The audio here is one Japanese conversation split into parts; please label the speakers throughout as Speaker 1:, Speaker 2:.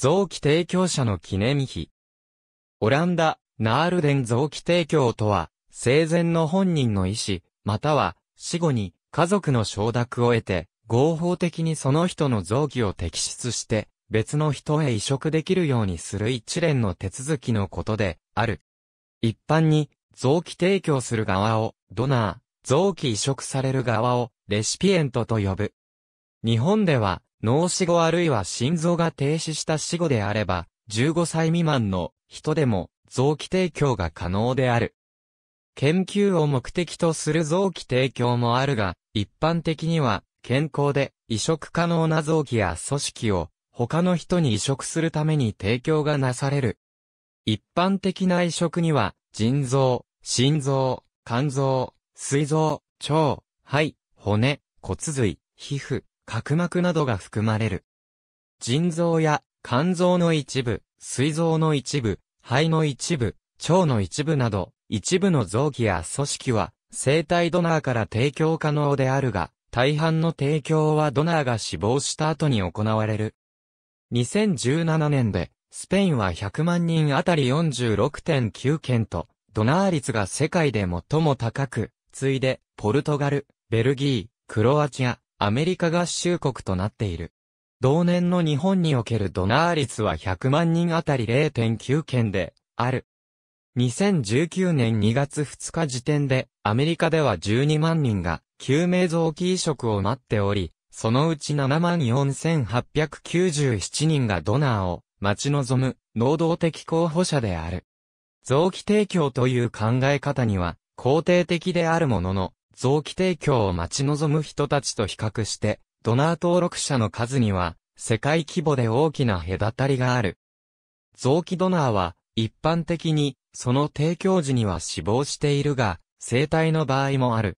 Speaker 1: 臓器提供者の記念碑。オランダ、ナールデン臓器提供とは、生前の本人の意思、または死後に家族の承諾を得て、合法的にその人の臓器を摘出して、別の人へ移植できるようにする一連の手続きのことで、ある。一般に、臓器提供する側を、ドナー、臓器移植される側を、レシピエントと呼ぶ。日本では、脳死後あるいは心臓が停止した死後であれば、15歳未満の人でも臓器提供が可能である。研究を目的とする臓器提供もあるが、一般的には健康で移植可能な臓器や組織を他の人に移植するために提供がなされる。一般的な移植には、腎臓、心臓、肝臓、膵臓、腸、肺、骨、骨髄、皮膚、角膜などが含まれる。腎臓や肝臓の一部、膵臓の一部、肺の一部、腸の一部など、一部の臓器や組織は、生体ドナーから提供可能であるが、大半の提供はドナーが死亡した後に行われる。2017年で、スペインは100万人あたり46.9件と、ドナー率が世界で最も高く、次いで、ポルトガル、ベルギー、クロアチア、アメリカ合衆国となっている。同年の日本におけるドナー率は100万人あたり0.9件で、ある。2019年2月2日時点で、アメリカでは12万人が、救命臓器移植を待っており、そのうち7万4897人がドナーを待ち望む、能動的候補者である。臓器提供という考え方には、肯定的であるものの、臓器提供を待ち望む人たちと比較して、ドナー登録者の数には、世界規模で大きな隔たりがある。臓器ドナーは、一般的に、その提供時には死亡しているが、生体の場合もある。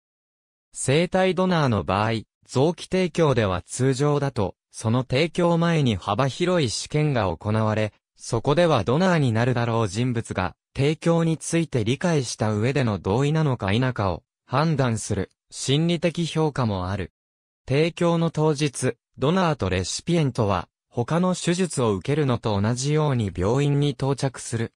Speaker 1: 生体ドナーの場合、臓器提供では通常だと、その提供前に幅広い試験が行われ、そこではドナーになるだろう人物が、提供について理解した上での同意なのか否かを判断する心理的評価もある。提供の当日、ドナーとレシピエントは他の手術を受けるのと同じように病院に到着する。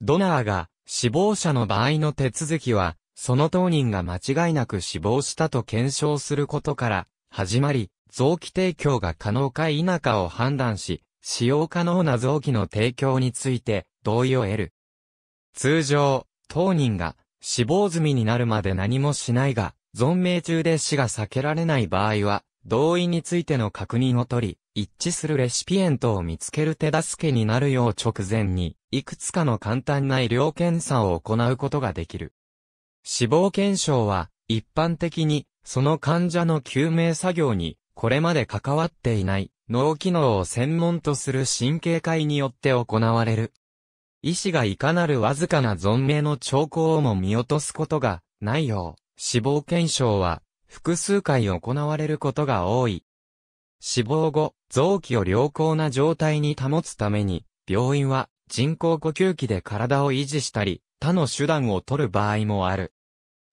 Speaker 1: ドナーが死亡者の場合の手続きは、その当人が間違いなく死亡したと検証することから始まり、臓器提供が可能か否かを判断し、使用可能な臓器の提供について同意を得る。通常、当人が死亡済みになるまで何もしないが、存命中で死が避けられない場合は、同意についての確認を取り、一致するレシピエントを見つける手助けになるよう直前に、いくつかの簡単な医療検査を行うことができる。死亡検証は、一般的に、その患者の救命作業に、これまで関わっていない、脳機能を専門とする神経科医によって行われる医師がいかなるわずかな存命の兆候をも見落とすことがないよう、死亡検証は複数回行われることが多い。死亡後、臓器を良好な状態に保つために、病院は人工呼吸器で体を維持したり、他の手段を取る場合もある。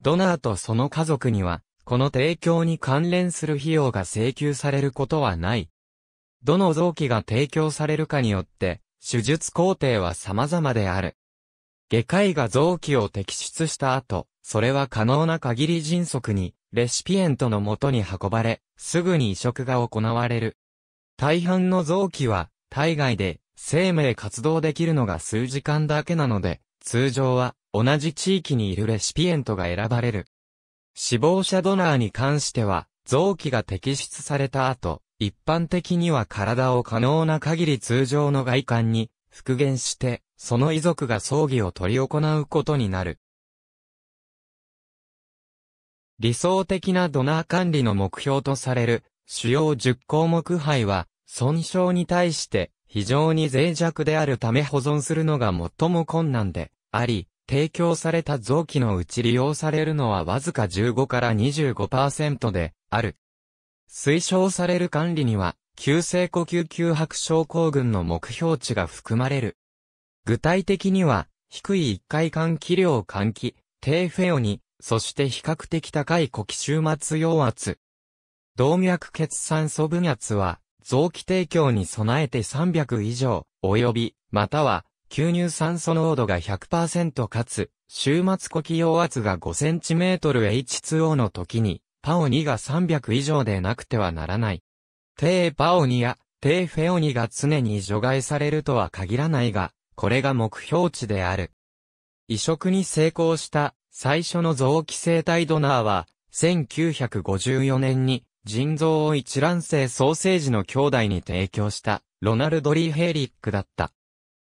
Speaker 1: ドナーとその家族には、この提供に関連する費用が請求されることはない。どの臓器が提供されるかによって、手術工程は様々である。外科医が臓器を摘出した後、それは可能な限り迅速に、レシピエントの元に運ばれ、すぐに移植が行われる。大半の臓器は、体外で、生命活動できるのが数時間だけなので、通常は、同じ地域にいるレシピエントが選ばれる。死亡者ドナーに関しては、臓器が摘出された後、一般的には体を可能な限り通常の外観に復元して、その遺族が葬儀を取り行うことになる。理想的なドナー管理の目標とされる主要10項目杯は、損傷に対して非常に脆弱であるため保存するのが最も困難であり、提供された臓器のうち利用されるのはわずか15から25%である。推奨される管理には、急性呼吸吸迫症候群の目標値が含まれる。具体的には、低い一回換気量換気、低フェオに、そして比較的高い呼気終末陽圧。動脈血酸素分圧は、臓器提供に備えて300以上、及び、または、吸入酸素濃度が100%かつ、終末呼気陽圧が 5cmH2O の時に、パオニが300以上でなくてはならない。テーパオニやテーフェオニが常に除外されるとは限らないが、これが目標値である。移植に成功した最初の臓器生体ドナーは、1954年に腎臓を一卵性ソーセージの兄弟に提供したロナルド・リー・ヘイリックだった。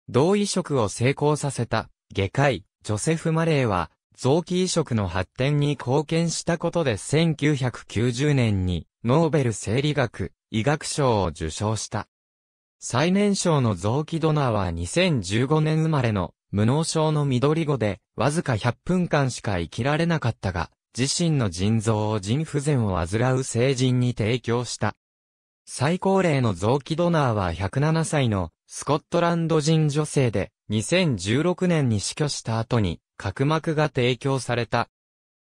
Speaker 1: 同移植を成功させた外科医ジョセフ・マレーは臓器移植の発展に貢献したことで1990年にノーベル生理学医学賞を受賞した。最年少の臓器ドナーは2015年生まれの無脳症の緑子でわずか100分間しか生きられなかったが、自身の腎臓を腎不全を患う成人に提供した。最高齢の臓器ドナーは107歳のスコットランド人女性で2016年に死去した後に角膜が提供された。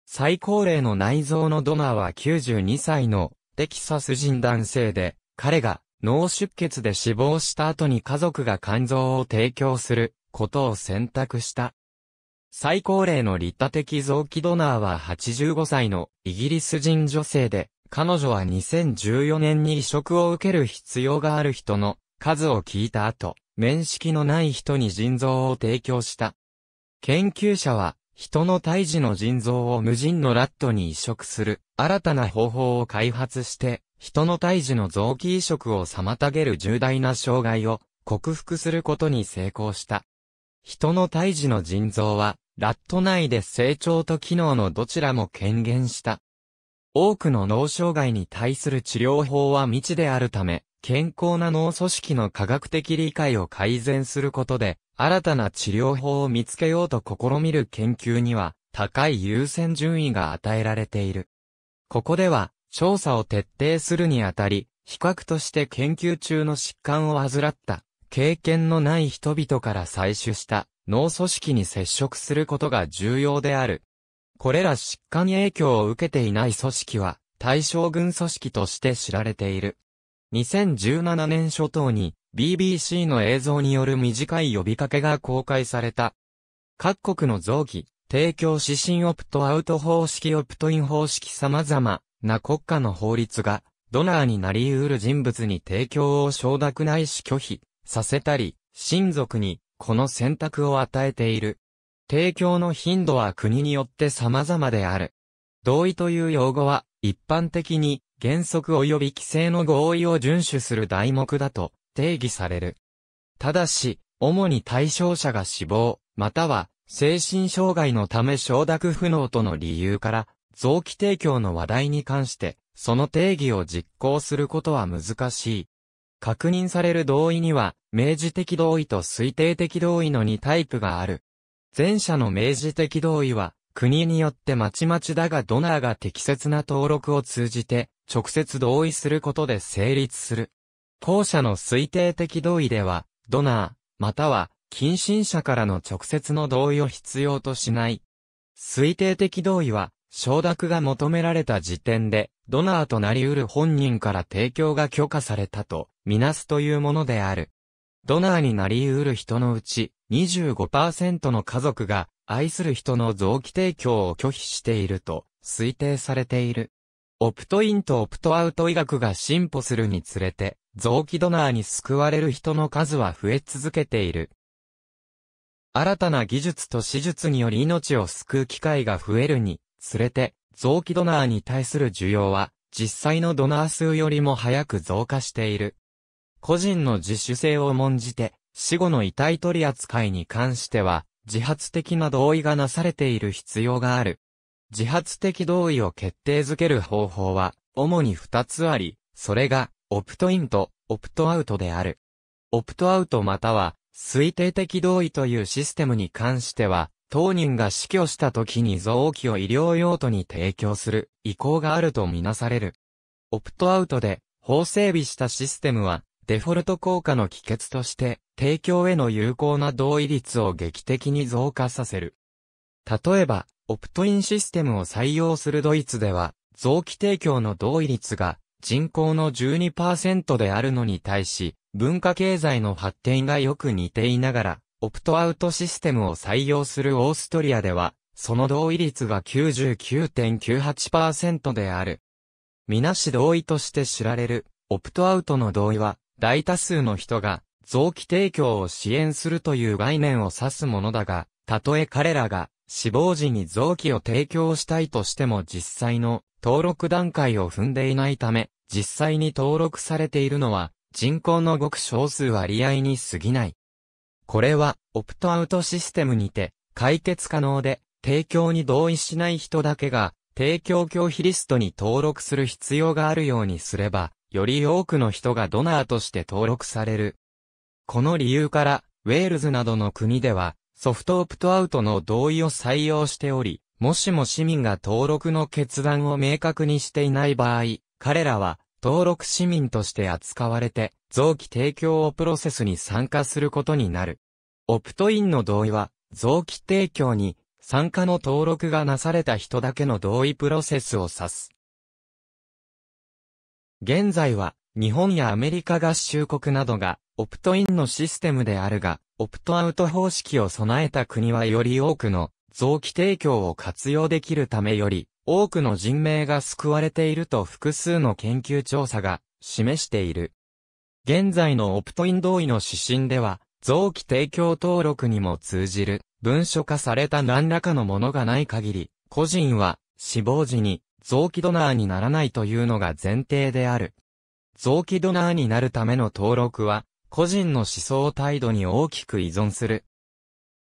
Speaker 1: 最高齢の内臓のドナーは92歳のテキサス人男性で、彼が脳出血で死亡した後に家族が肝臓を提供することを選択した。最高齢の立体的臓器ドナーは85歳のイギリス人女性で、彼女は2014年に移植を受ける必要がある人の数を聞いた後、面識のない人に腎臓を提供した。研究者は、人の胎児の腎臓を無人のラットに移植する、新たな方法を開発して、人の胎児の臓器移植を妨げる重大な障害を克服することに成功した。人の胎児の腎臓は、ラット内で成長と機能のどちらも権限した。多くの脳障害に対する治療法は未知であるため、健康な脳組織の科学的理解を改善することで、新たな治療法を見つけようと試みる研究には、高い優先順位が与えられている。ここでは、調査を徹底するにあたり、比較として研究中の疾患を患った、経験のない人々から採取した脳組織に接触することが重要である。これら疾患に影響を受けていない組織は対象群組織として知られている。2017年初頭に BBC の映像による短い呼びかけが公開された。各国の臓器、提供指針オプトアウト方式オプトイン方式様々な国家の法律が、ドナーになり得る人物に提供を承諾ないし拒否させたり、親族にこの選択を与えている。提供の頻度は国によって様々である。同意という用語は一般的に原則及び規制の合意を遵守する題目だと定義される。ただし、主に対象者が死亡、または精神障害のため承諾不能との理由から、臓器提供の話題に関して、その定義を実行することは難しい。確認される同意には、明示的同意と推定的同意の2タイプがある。前者の明示的同意は、国によってまちまちだがドナーが適切な登録を通じて直接同意することで成立する。後者の推定的同意では、ドナー、または近親者からの直接の同意を必要としない。推定的同意は、承諾が求められた時点で、ドナーとなり得る本人から提供が許可されたと、みなすというものである。ドナーになり得る人のうち、25%の家族が愛する人の臓器提供を拒否していると推定されている。オプトインとオプトアウト医学が進歩するにつれて、臓器ドナーに救われる人の数は増え続けている。新たな技術と手術により命を救う機会が増えるにつれて、臓器ドナーに対する需要は、実際のドナー数よりも早く増加している。個人の自主性を重んじて、死後の遺体取り扱いに関しては、自発的な同意がなされている必要がある。自発的同意を決定づける方法は、主に二つあり、それが、オプトインと、オプトアウトである。オプトアウトまたは、推定的同意というシステムに関しては、当人が死去した時に臓器を医療用途に提供する意向があるとみなされる。オプトアウトで、法整備したシステムは、デフォルト効果の帰結として、提供への有効な同意率を劇的に増加させる。例えば、オプトインシステムを採用するドイツでは、臓器提供の同意率が人口の12%であるのに対し、文化経済の発展がよく似ていながら、オプトアウトシステムを採用するオーストリアでは、その同意率が99.98%である。みなし同意として知られる、オプトアウトの同意は、大多数の人が、臓器提供を支援するという概念を指すものだが、たとえ彼らが死亡時に臓器を提供したいとしても実際の登録段階を踏んでいないため、実際に登録されているのは人口のごく少数割合に過ぎない。これはオプトアウトシステムにて解決可能で提供に同意しない人だけが提供拒否リストに登録する必要があるようにすれば、より多くの人がドナーとして登録されるこの理由から、ウェールズなどの国では、ソフトオプトアウトの同意を採用しており、もしも市民が登録の決断を明確にしていない場合、彼らは登録市民として扱われて、臓器提供をプロセスに参加することになる。オプトインの同意は、臓器提供に参加の登録がなされた人だけの同意プロセスを指す。現在は、日本やアメリカ合衆国などが、オプトインのシステムであるが、オプトアウト方式を備えた国はより多くの臓器提供を活用できるためより、多くの人命が救われていると複数の研究調査が示している。現在のオプトイン同意の指針では、臓器提供登録にも通じる文書化された何らかのものがない限り、個人は死亡時に臓器ドナーにならないというのが前提である。臓器ドナーになるための登録は、個人の思想態度に大きく依存する。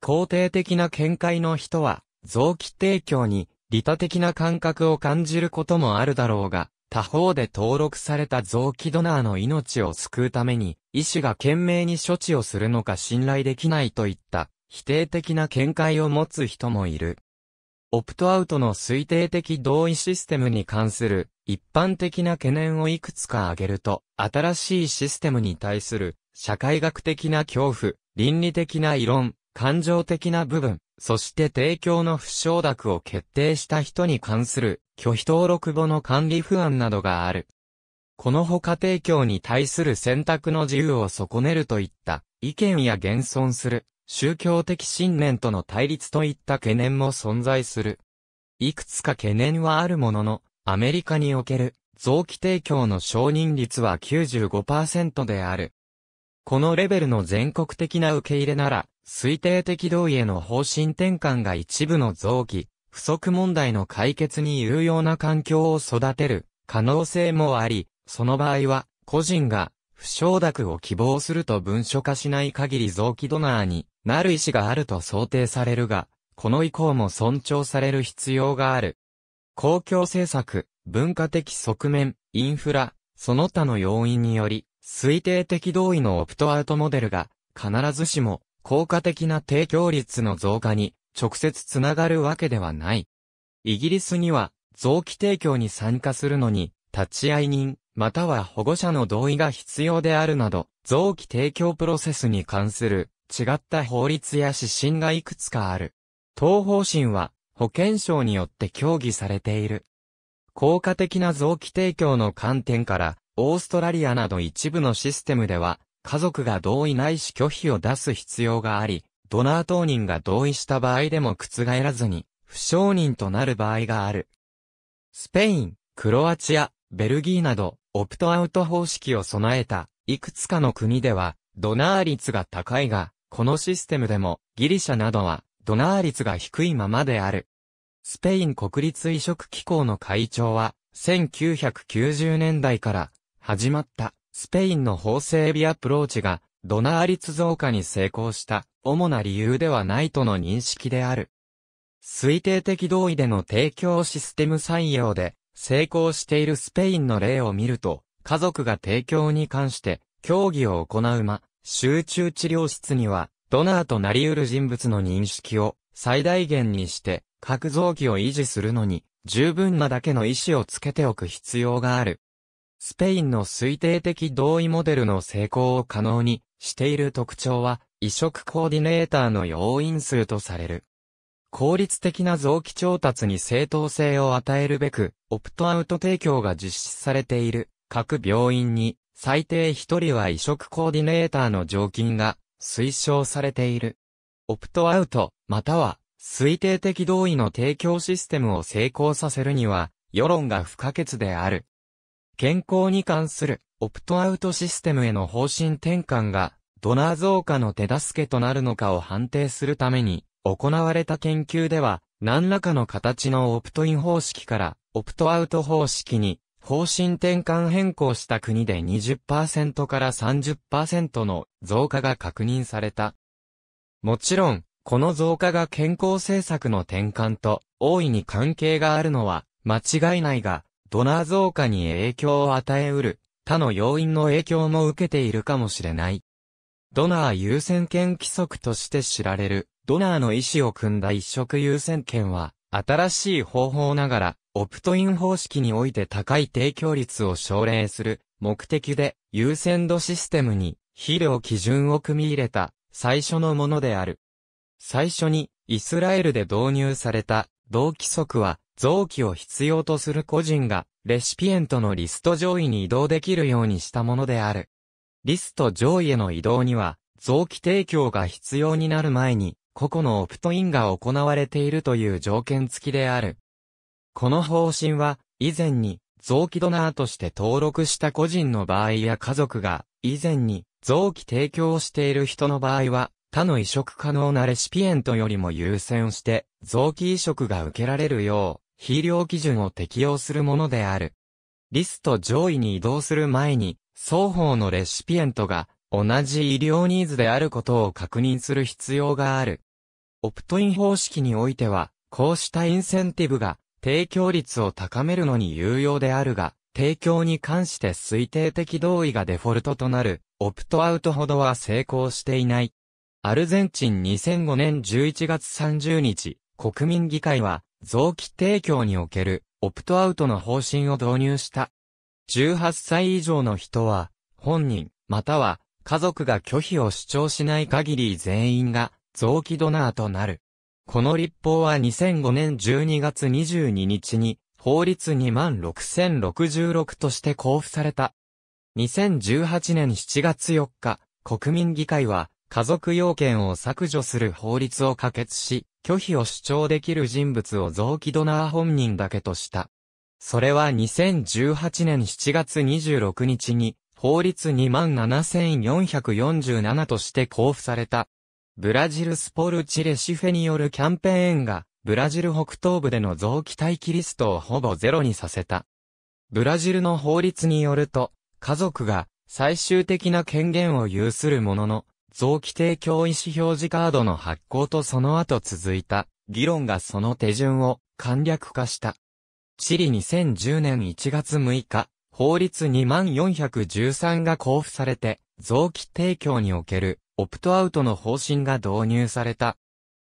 Speaker 1: 肯定的な見解の人は、臓器提供に、利他的な感覚を感じることもあるだろうが、他方で登録された臓器ドナーの命を救うために、医師が懸命に処置をするのか信頼できないといった、否定的な見解を持つ人もいる。オプトアウトの推定的同意システムに関する一般的な懸念をいくつか挙げると、新しいシステムに対する社会学的な恐怖、倫理的な異論、感情的な部分、そして提供の不承諾を決定した人に関する拒否登録簿の管理不安などがある。この他提供に対する選択の自由を損ねるといった意見や現存する宗教的信念との対立といった懸念も存在する。いくつか懸念はあるものの、アメリカにおける臓器提供の承認率は95%である。このレベルの全国的な受け入れなら、推定的同意への方針転換が一部の臓器、不足問題の解決に有用な環境を育てる可能性もあり、その場合は、個人が不承諾を希望すると文書化しない限り臓器ドナーになる意思があると想定されるが、この意向も尊重される必要がある。公共政策、文化的側面、インフラ、その他の要因により、推定的同意のオプトアウトモデルが、必ずしも、効果的な提供率の増加に、直接つながるわけではない。イギリスには、臓器提供に参加するのに、立ち会い人、または保護者の同意が必要であるなど、臓器提供プロセスに関する、違った法律や指針がいくつかある。東方針は、保健省によって協議されている。効果的な臓器提供の観点から、オーストラリアなど一部のシステムでは、家族が同意ないし拒否を出す必要があり、ドナー当人が同意した場合でも覆らずに、不承認となる場合がある。スペイン、クロアチア、ベルギーなど、オプトアウト方式を備えた、いくつかの国では、ドナー率が高いが、このシステムでも、ギリシャなどは、ドナー率が低いままである。スペイン国立移植機構の会長は、1990年代から始まったスペインの法整備アプローチがドナー率増加に成功した主な理由ではないとの認識である。推定的同意での提供システム採用で成功しているスペインの例を見ると、家族が提供に関して協議を行うま、集中治療室にはドナーとなり得る人物の認識を最大限にして、各臓器を維持するのに、十分なだけの意思をつけておく必要がある。スペインの推定的同意モデルの成功を可能にしている特徴は、移植コーディネーターの要因数とされる。効率的な臓器調達に正当性を与えるべく、オプトアウト提供が実施されている各病院に、最低1人は移植コーディネーターの常勤が推奨されている。オプトアウト、または推定的同意の提供システムを成功させるには、世論が不可欠である。健康に関するオプトアウトシステムへの方針転換が、ドナー増加の手助けとなるのかを判定するために、行われた研究では、何らかの形のオプトイン方式から、オプトアウト方式に方針転換変更した国で20%から30%の増加が確認された。もちろん、この増加が健康政策の転換と大いに関係があるのは間違いないが、ドナー増加に影響を与えうる他の要因の影響も受けているかもしれない。ドナー優先権規則として知られる、ドナーの意思を組んだ一色優先権は、新しい方法ながら、オプトイン方式において高い提供率を奨励する目的で優先度システムに肥料基準を組み入れた最初のものである。最初にイスラエルで導入された同規則は臓器を必要とする個人がレシピエントのリスト上位に移動できるようにしたものである。リスト上位への移動には臓器提供が必要になる前に個々のオプトインが行われているという条件付きである。この方針は、以前に、臓器ドナーとして登録した個人の場合や家族が、以前に、臓器提供している人の場合は、他の移植可能なレシピエントよりも優先して、臓器移植が受けられるよう、肥料基準を適用するものである。リスト上位に移動する前に、双方のレシピエントが、同じ医療ニーズであることを確認する必要がある。オプトイン方式においては、こうしたインセンティブが提供率を高めるのに有用であるが、提供に関して推定的同意がデフォルトとなる、オプトアウトほどは成功していない。アルゼンチン2005年11月30日、国民議会は、臓器提供における、オプトアウトの方針を導入した。18歳以上の人は、本人、または、家族が拒否を主張しない限り全員が、臓器ドナーとなる。この立法は2005年12月22日に、法律26066として交付された。2018年7月4日、国民議会は、家族要件を削除する法律を可決し、拒否を主張できる人物を臓器ドナー本人だけとした。それは2018年7月26日に、法律27447として交付された。ブラジルスポルチレシフェによるキャンペーンが、ブラジル北東部での臓器待機リストをほぼゼロにさせた。ブラジルの法律によると、家族が最終的な権限を有するものの、臓器提供意思表示カードの発行とその後続いた議論がその手順を簡略化した。チリ2010年1月6日、法律2万413が交付されて、臓器提供におけるオプトアウトの方針が導入された。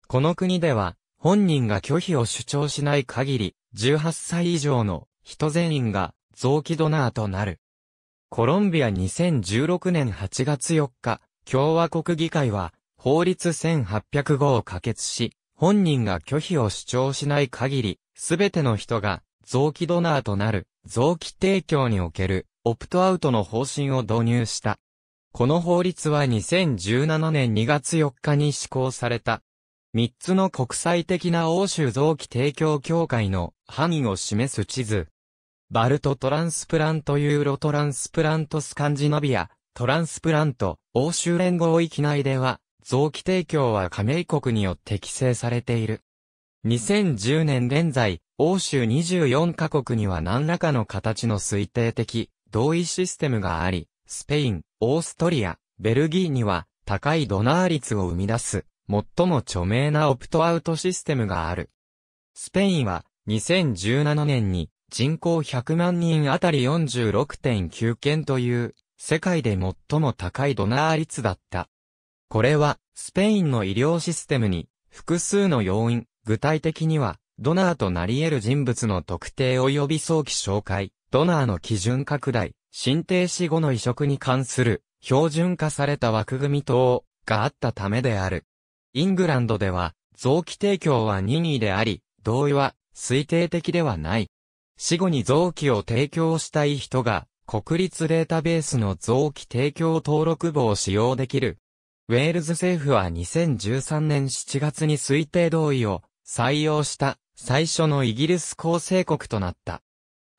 Speaker 1: この国では、本人が拒否を主張しない限り、18歳以上の人全員が臓器ドナーとなる。コロンビア2016年8月4日、共和国議会は法律1 8 0 5を可決し、本人が拒否を主張しない限り、すべての人が臓器ドナーとなる、臓器提供におけるオプトアウトの方針を導入した。この法律は2017年2月4日に施行された。3つの国際的な欧州臓器提供協会の範囲を示す地図。バルトトランスプラントユーロトランスプラントスカンジナビア、トランスプラント、欧州連合域内では、臓器提供は加盟国によって規制されている。2010年現在、欧州24カ国には何らかの形の推定的、同意システムがあり、スペイン、オーストリア、ベルギーには高いドナー率を生み出す最も著名なオプトアウトシステムがある。スペインは2017年に人口100万人あたり46.9件という世界で最も高いドナー率だった。これはスペインの医療システムに複数の要因、具体的にはドナーとなり得る人物の特定及び早期紹介、ドナーの基準拡大、新停止後の移植に関する標準化された枠組み等があったためである。イングランドでは、臓器提供は任意であり、同意は推定的ではない。死後に臓器を提供したい人が、国立データベースの臓器提供登録簿を使用できる。ウェールズ政府は2013年7月に推定同意を採用した最初のイギリス構成国となった。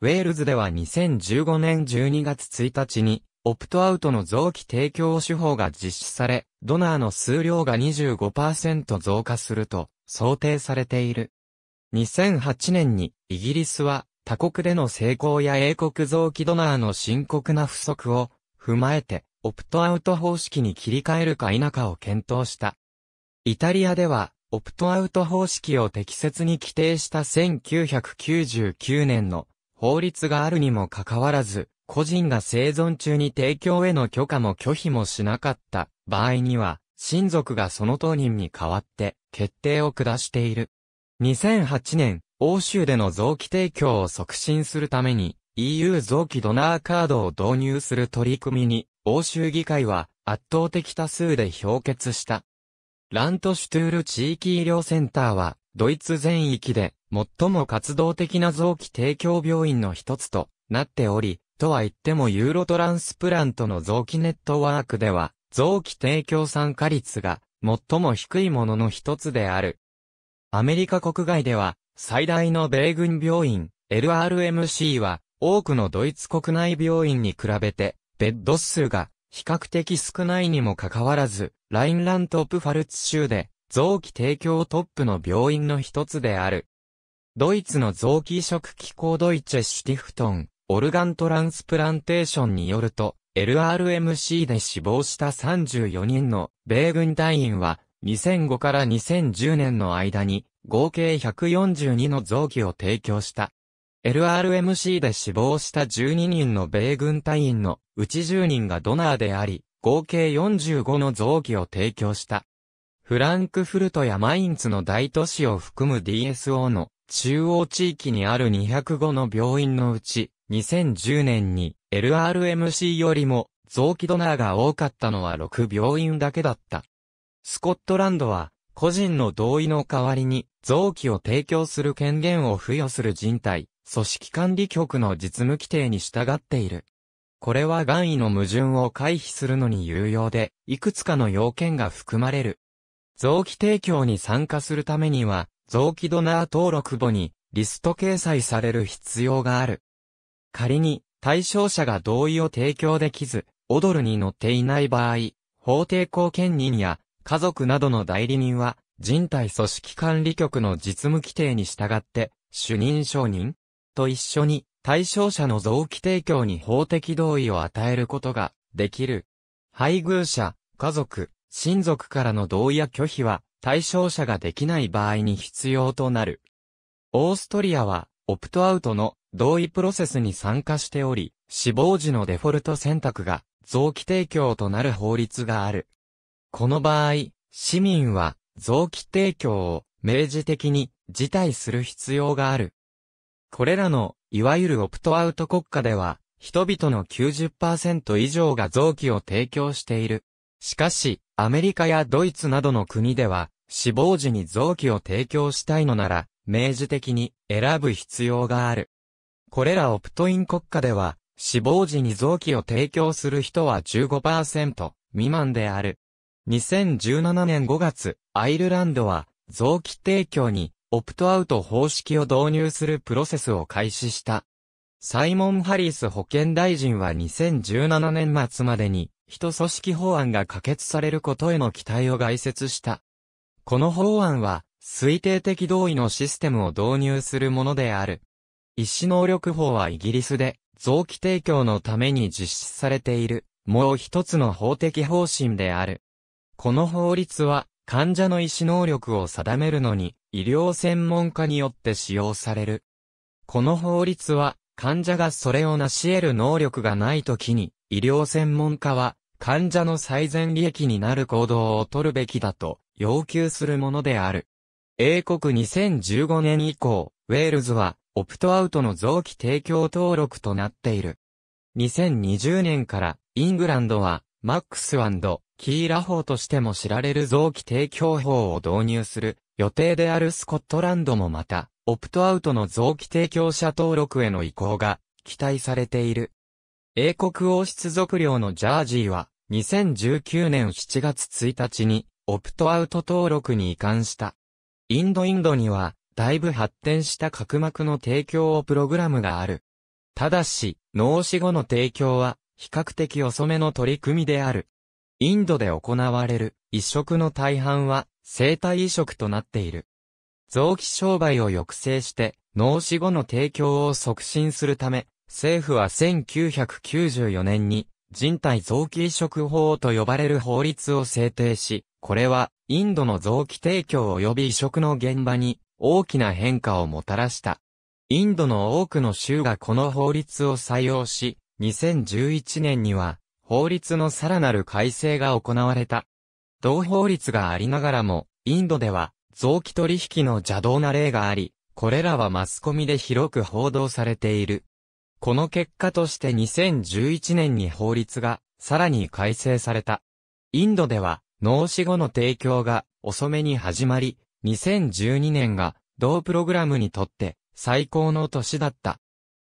Speaker 1: ウェールズでは2015年12月1日に、オプトアウトの臓器提供手法が実施され、ドナーの数量が25%増加すると想定されている。2008年にイギリスは他国での成功や英国臓器ドナーの深刻な不足を踏まえてオプトアウト方式に切り替えるか否かを検討した。イタリアではオプトアウト方式を適切に規定した1999年の法律があるにもかかわらず、個人が生存中に提供への許可も拒否もしなかった場合には、親族がその当人に代わって決定を下している。2008年、欧州での臓器提供を促進するために EU 臓器ドナーカードを導入する取り組みに欧州議会は圧倒的多数で評決した。ラントシュトゥール地域医療センターはドイツ全域で最も活動的な臓器提供病院の一つとなっており、とは言ってもユーロトランスプラントの臓器ネットワークでは、臓器提供参加率が最も低いものの一つである。アメリカ国外では、最大の米軍病院、LRMC は、多くのドイツ国内病院に比べて、ベッド数が比較的少ないにもかかわらず、ラインラント・プファルツ州で臓器提供トップの病院の一つである。ドイツの臓器移植機構ドイチェ・シュティフトン、オルガントランスプランテーションによると、LRMC で死亡した34人の米軍隊員は、2005から2010年の間に、合計142の臓器を提供した。LRMC で死亡した12人の米軍隊員のうち10人がドナーであり、合計45の臓器を提供した。フランクフルトやマインツの大都市を含む DSO の中央地域にある205の病院のうち、2010年に LRMC よりも臓器ドナーが多かったのは6病院だけだった。スコットランドは、個人の同意の代わりに、臓器を提供する権限を付与する人体、組織管理局の実務規定に従っている。これは癌位の矛盾を回避するのに有用で、いくつかの要件が含まれる。臓器提供に参加するためには、臓器ドナー登録簿にリスト掲載される必要がある。仮に対象者が同意を提供できず、オドルに載っていない場合、法定後見人や家族などの代理人は、人体組織管理局の実務規定に従って、主任承認と一緒に対象者の臓器提供に法的同意を与えることができる。配偶者、家族、親族からの同意や拒否は対象者ができない場合に必要となる。オーストリアは、オプトアウトの同意プロセスに参加しており、死亡時のデフォルト選択が臓器提供となる法律がある。この場合、市民は臓器提供を明示的に辞退する必要がある。これらの、いわゆるオプトアウト国家では、人々の90%以上が臓器を提供している。しかし、アメリカやドイツなどの国では、死亡時に臓器を提供したいのなら、明示的に選ぶ必要がある。これらオプトイン国家では、死亡時に臓器を提供する人は15%未満である。2017年5月、アイルランドは、臓器提供に、オプトアウト方式を導入するプロセスを開始した。サイモン・ハリス保健大臣は2017年末までに、人組織法案が可決されることへの期待を概説した。この法案は、推定的同意のシステムを導入するものである。医師能力法はイギリスで、臓器提供のために実施されている、もう一つの法的方針である。この法律は、患者の医師能力を定めるのに、医療専門家によって使用される。この法律は、患者がそれを成し得る能力がないときに、医療専門家は、患者の最善利益になる行動を取るべきだと要求するものである。英国2015年以降、ウェールズはオプトアウトの臓器提供登録となっている。2020年からイングランドはマックスキーラ法としても知られる臓器提供法を導入する予定であるスコットランドもまた、オプトアウトの臓器提供者登録への移行が期待されている。英国王室属領のジャージーは、2019年7月1日に、オプトアウト登録に移管した。インドインドには、だいぶ発展した角膜の提供をプログラムがある。ただし、脳死後の提供は、比較的遅めの取り組みである。インドで行われる移植の大半は生体移植となっている。臓器商売を抑制して脳死後の提供を促進するため、政府は1994年に人体臓器移植法と呼ばれる法律を制定し、これはインドの臓器提供及び移植の現場に大きな変化をもたらした。インドの多くの州がこの法律を採用し、2011年には法律のさらなる改正が行われた。同法律がありながらも、インドでは臓器取引の邪道な例があり、これらはマスコミで広く報道されている。この結果として2011年に法律がさらに改正された。インドでは脳死後の提供が遅めに始まり、2012年が同プログラムにとって最高の年だった。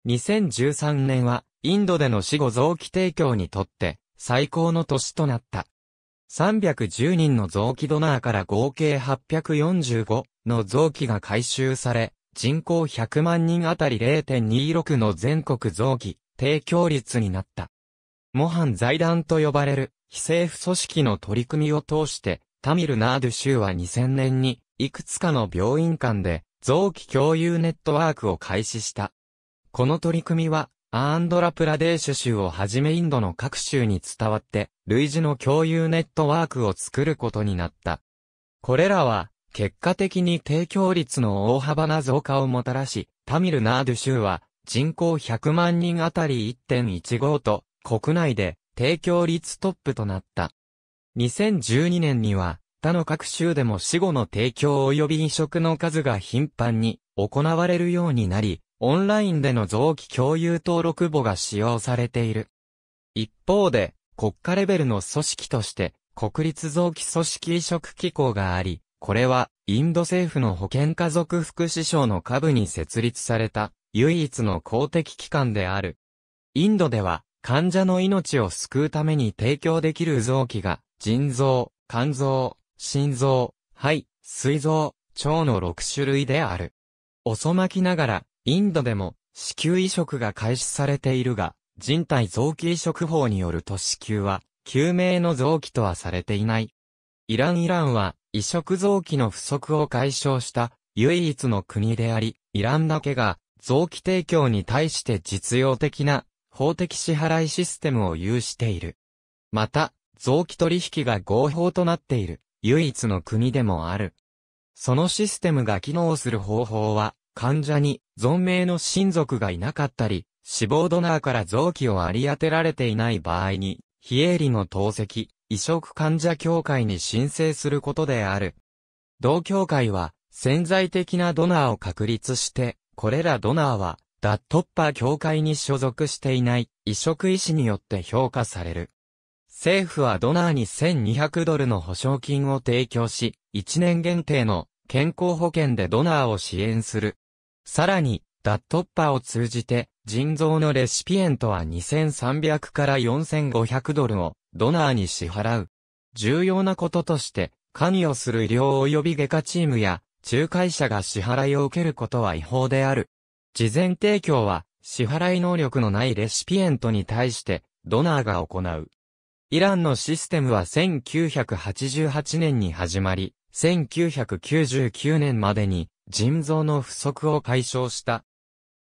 Speaker 1: 2013年はインドでの死後臓器提供にとって最高の年となった。310人の臓器ドナーから合計845の臓器が回収され、人口100万人あたり0.26の全国臓器提供率になった。模範財団と呼ばれる非政府組織の取り組みを通して、タミルナード州は2000年にいくつかの病院間で臓器共有ネットワークを開始した。この取り組みはアーンドラプラデーシュ州をはじめインドの各州に伝わって、類似の共有ネットワークを作ることになった。これらは、結果的に提供率の大幅な増加をもたらし、タミルナード州は人口100万人あたり1.15と国内で提供率トップとなった。2012年には他の各州でも死後の提供及び移植の数が頻繁に行われるようになり、オンラインでの臓器共有登録簿が使用されている。一方で、国家レベルの組織として、国立臓器組織移植機構があり、これは、インド政府の保健家族福祉省の下部に設立された、唯一の公的機関である。インドでは、患者の命を救うために提供できる臓器が、腎臓、肝臓、心臓、肺、膵臓、腸の6種類である。遅まきながら、インドでも、子宮移植が開始されているが、人体臓器移植法によると子宮は、救命の臓器とはされていない。イランイランは、移植臓器の不足を解消した唯一の国であり、イランだけが臓器提供に対して実用的な法的支払いシステムを有している。また、臓器取引が合法となっている唯一の国でもある。そのシステムが機能する方法は、患者に存命の親族がいなかったり、死亡ドナーから臓器をあり当てられていない場合に、非営利の透析、移植患者協会に申請することである。同協会は潜在的なドナーを確立して、これらドナーは、ダットッパー協会に所属していない移植医師によって評価される。政府はドナーに1200ドルの保証金を提供し、1年限定の健康保険でドナーを支援する。さらに、ダットッパーを通じて、腎臓のレシピエントは2300から4500ドルをドナーに支払う。重要なこととして、関与する医療及び外科チームや、仲介者が支払いを受けることは違法である。事前提供は、支払い能力のないレシピエントに対して、ドナーが行う。イランのシステムは1988年に始まり、1999年までに腎臓の不足を解消した。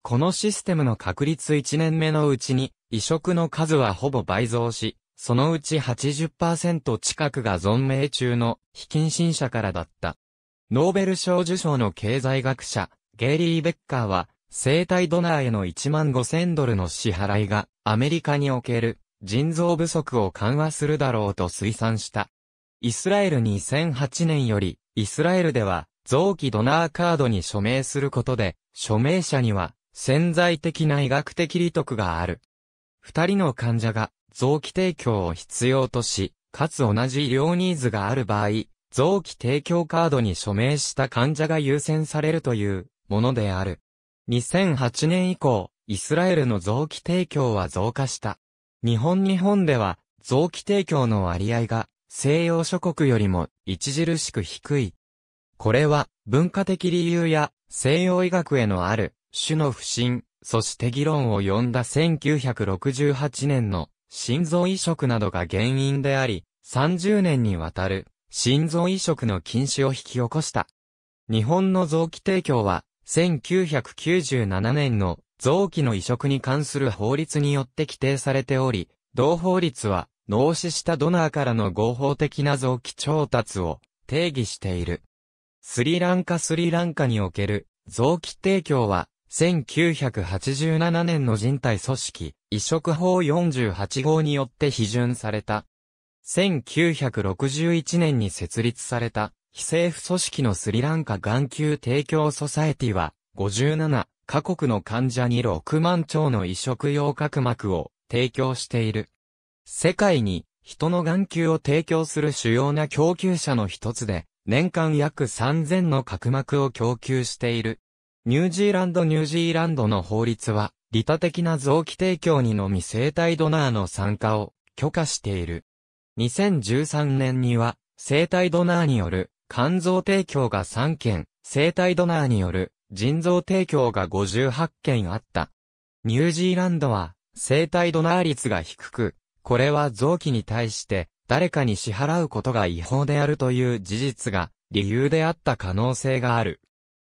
Speaker 1: このシステムの確立1年目のうちに移植の数はほぼ倍増し、そのうち80%近くが存命中の非近親者からだった。ノーベル賞受賞の経済学者、ゲイリー・ベッカーは、生体ドナーへの1万5000ドルの支払いが、アメリカにおける腎臓不足を緩和するだろうと推算した。イスラエル2008年より、イスラエルでは、臓器ドナーカードに署名することで、署名者には、潜在的な医学的利得がある。二人の患者が、臓器提供を必要とし、かつ同じ医療ニーズがある場合、臓器提供カードに署名した患者が優先されるというものである。2008年以降、イスラエルの臓器提供は増加した。日本日本では臓器提供の割合が西洋諸国よりも著しく低い。これは文化的理由や西洋医学へのある種の不信、そして議論を呼んだ1968年の心臓移植などが原因であり、30年にわたる心臓移植の禁止を引き起こした。日本の臓器提供は、1997年の臓器の移植に関する法律によって規定されており、同法律は、脳死したドナーからの合法的な臓器調達を定義している。スリランカスリランカにおける臓器提供は1987年の人体組織移植法48号によって批准された。1961年に設立された、非政府組織のスリランカ眼球提供ソサエティは、57カ国の患者に6万兆の移植用角膜を提供している。世界に人の眼球を提供する主要な供給者の一つで、年間約3000の角膜を供給している。ニュージーランドニュージーランドの法律は、利他的な臓器提供にのみ生体ドナーの参加を許可している。2013年には、生体ドナーによる肝臓提供が3件、生体ドナーによる腎臓提供が58件あった。ニュージーランドは生体ドナー率が低く、これは臓器に対して誰かに支払うことが違法であるという事実が理由であった可能性がある。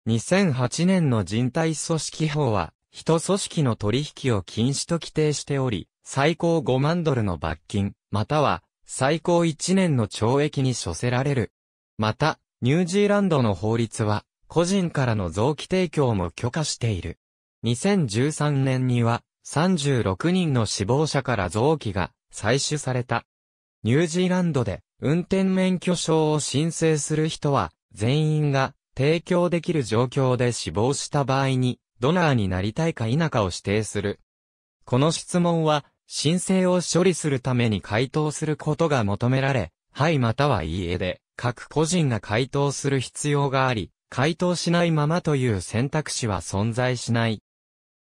Speaker 1: 2008年の人体組織法は人組織の取引を禁止と規定しており、最高5万ドルの罰金、または最高1年の懲役に処せられる。また、ニュージーランドの法律は、個人からの臓器提供も許可している。2013年には、36人の死亡者から臓器が採取された。ニュージーランドで運転免許証を申請する人は全員が提供できる状況で死亡した場合にドナーになりたいか否かを指定する。この質問は、申請を処理するために回答することが求められ、はいまたはいいえで、各個人が回答する必要があり、回答しないままという選択肢は存在しない。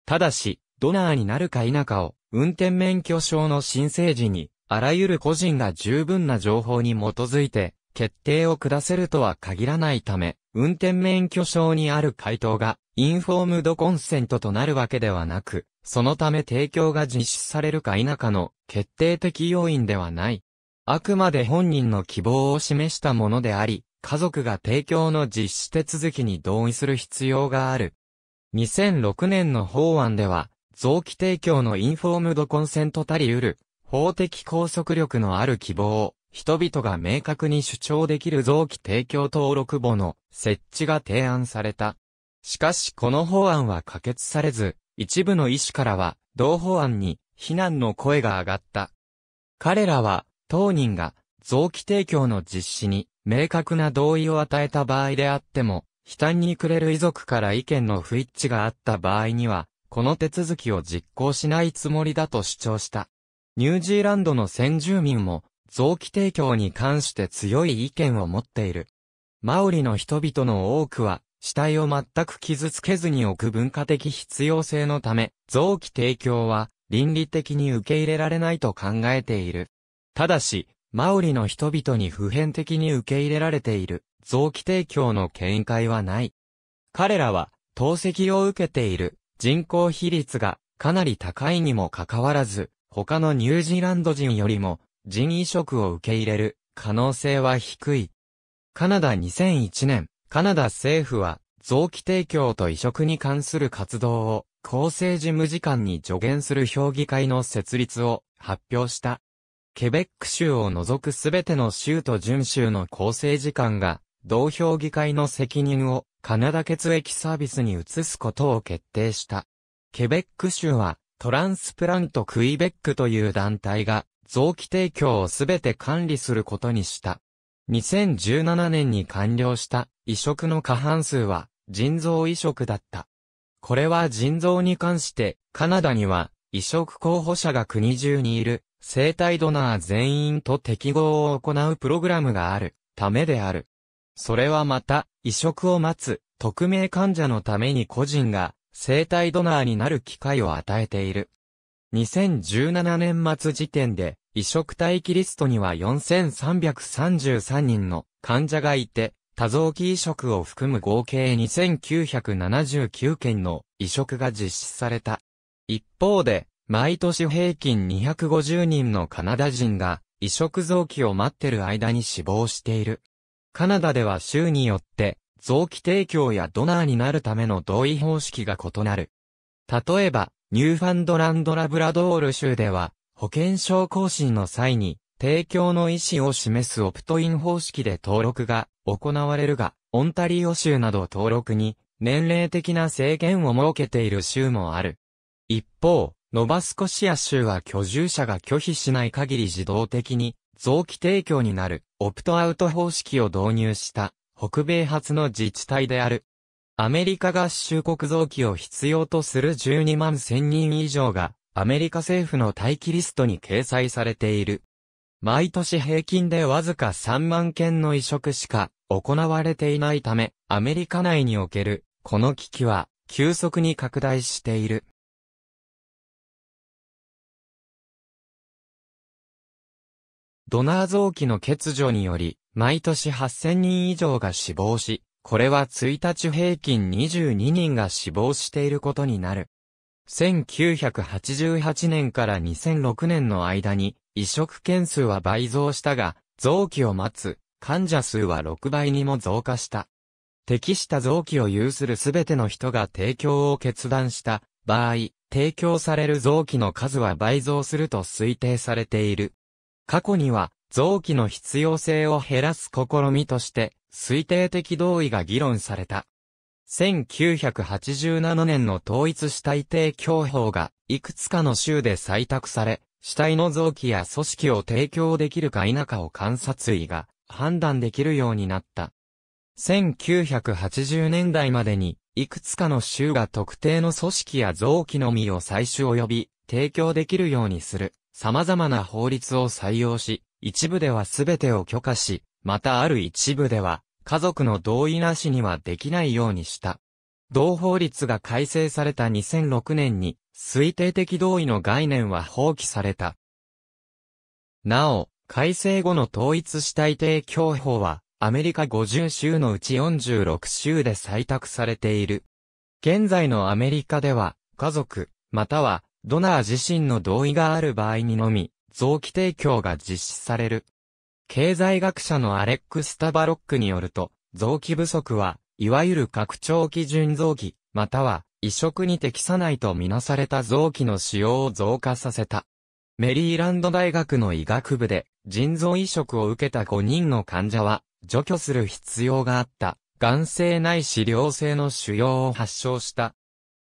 Speaker 1: ただし、ドナーになるか否かを、運転免許証の申請時に、あらゆる個人が十分な情報に基づいて、決定を下せるとは限らないため、運転免許証にある回答が、インフォームドコンセントとなるわけではなく、そのため提供が実施されるか否かの決定的要因ではない。あくまで本人の希望を示したものであり、家族が提供の実施手続きに同意する必要がある。2006年の法案では、臓器提供のインフォームドコンセントたり得る、法的拘束力のある希望を、人々が明確に主張できる臓器提供登録簿の設置が提案された。しかしこの法案は可決されず、一部の医師からは、同法案に非難の声が上がった。彼らは、当人が臓器提供の実施に明確な同意を与えた場合であっても、悲嘆に暮れる遺族から意見の不一致があった場合には、この手続きを実行しないつもりだと主張した。ニュージーランドの先住民も、臓器提供に関して強い意見を持っている。マオリの人々の多くは、死体を全く傷つけずに置く文化的必要性のため、臓器提供は倫理的に受け入れられないと考えている。ただし、マオリの人々に普遍的に受け入れられている臓器提供の見解はない。彼らは透析を受けている人口比率がかなり高いにもかかわらず、他のニュージーランド人よりも人移植を受け入れる可能性は低い。カナダ2001年、カナダ政府は、臓器提供と移植に関する活動を、厚生事務次官に助言する評議会の設立を発表した。ケベック州を除くすべての州と準州の厚生次官が、同評議会の責任をカナダ血液サービスに移すことを決定した。ケベック州は、トランスプラントクイベックという団体が、臓器提供をすべて管理することにした。2017年に完了した移植の過半数は腎臓移植だった。これは腎臓に関してカナダには移植候補者が国中にいる生体ドナー全員と適合を行うプログラムがあるためである。それはまた移植を待つ匿名患者のために個人が生体ドナーになる機会を与えている。2017年末時点で移植待機リストには4333人の患者がいて、多臓器移植を含む合計2979件の移植が実施された。一方で、毎年平均250人のカナダ人が移植臓器を待ってる間に死亡している。カナダでは州によって臓器提供やドナーになるための同意方式が異なる。例えば、ニューファンドランドラブラドール州では、保険証更新の際に、提供の意思を示すオプトイン方式で登録が行われるが、オンタリオ州など登録に年齢的な制限を設けている州もある。一方、ノバスコシア州は居住者が拒否しない限り自動的に臓器提供になるオプトアウト方式を導入した北米発の自治体である。アメリカ合衆国臓器を必要とする12万1000人以上がアメリカ政府の待機リストに掲載されている。毎年平均でわずか3万件の移植しか行われていないため、アメリカ内におけるこの危機は急速に拡大している。ドナー臓器の欠如により、毎年8000人以上が死亡し、これは1日平均22人が死亡していることになる。1988年から2006年の間に、移植件数は倍増したが、臓器を待つ、患者数は6倍にも増加した。適した臓器を有するすべての人が提供を決断した場合、提供される臓器の数は倍増すると推定されている。過去には、臓器の必要性を減らす試みとして、推定的同意が議論された。1987年の統一死体提供法が、いくつかの州で採択され、死体の臓器や組織を提供できるか否かを観察医が判断できるようになった。1980年代までに、いくつかの州が特定の組織や臓器のみを採取及び提供できるようにする、様々な法律を採用し、一部では全てを許可し、またある一部では、家族の同意なしにはできないようにした。同法律が改正された2006年に、推定的同意の概念は放棄された。なお、改正後の統一主体定教法は、アメリカ50州のうち46州で採択されている。現在のアメリカでは、家族、または、ドナー自身の同意がある場合にのみ、臓器提供が実施される。経済学者のアレックス・タバロックによると、臓器不足は、いわゆる拡張基準臓器、または、移植に適さないとみなされた臓器の使用を増加させた。メリーランド大学の医学部で、腎臓移植を受けた5人の患者は、除去する必要があった、癌性ないし良性の腫瘍を発症した。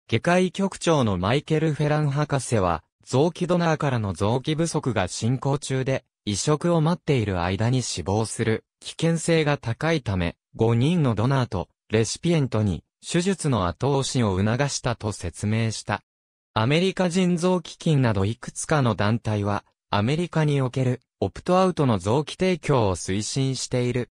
Speaker 1: 外科医局長のマイケル・フェラン博士は、臓器ドナーからの臓器不足が進行中で、移植を待っている間に死亡する危険性が高いため、5人のドナーとレシピエントに手術の後押しを促したと説明した。アメリカ人臓基金などいくつかの団体は、アメリカにおけるオプトアウトの臓器提供を推進している。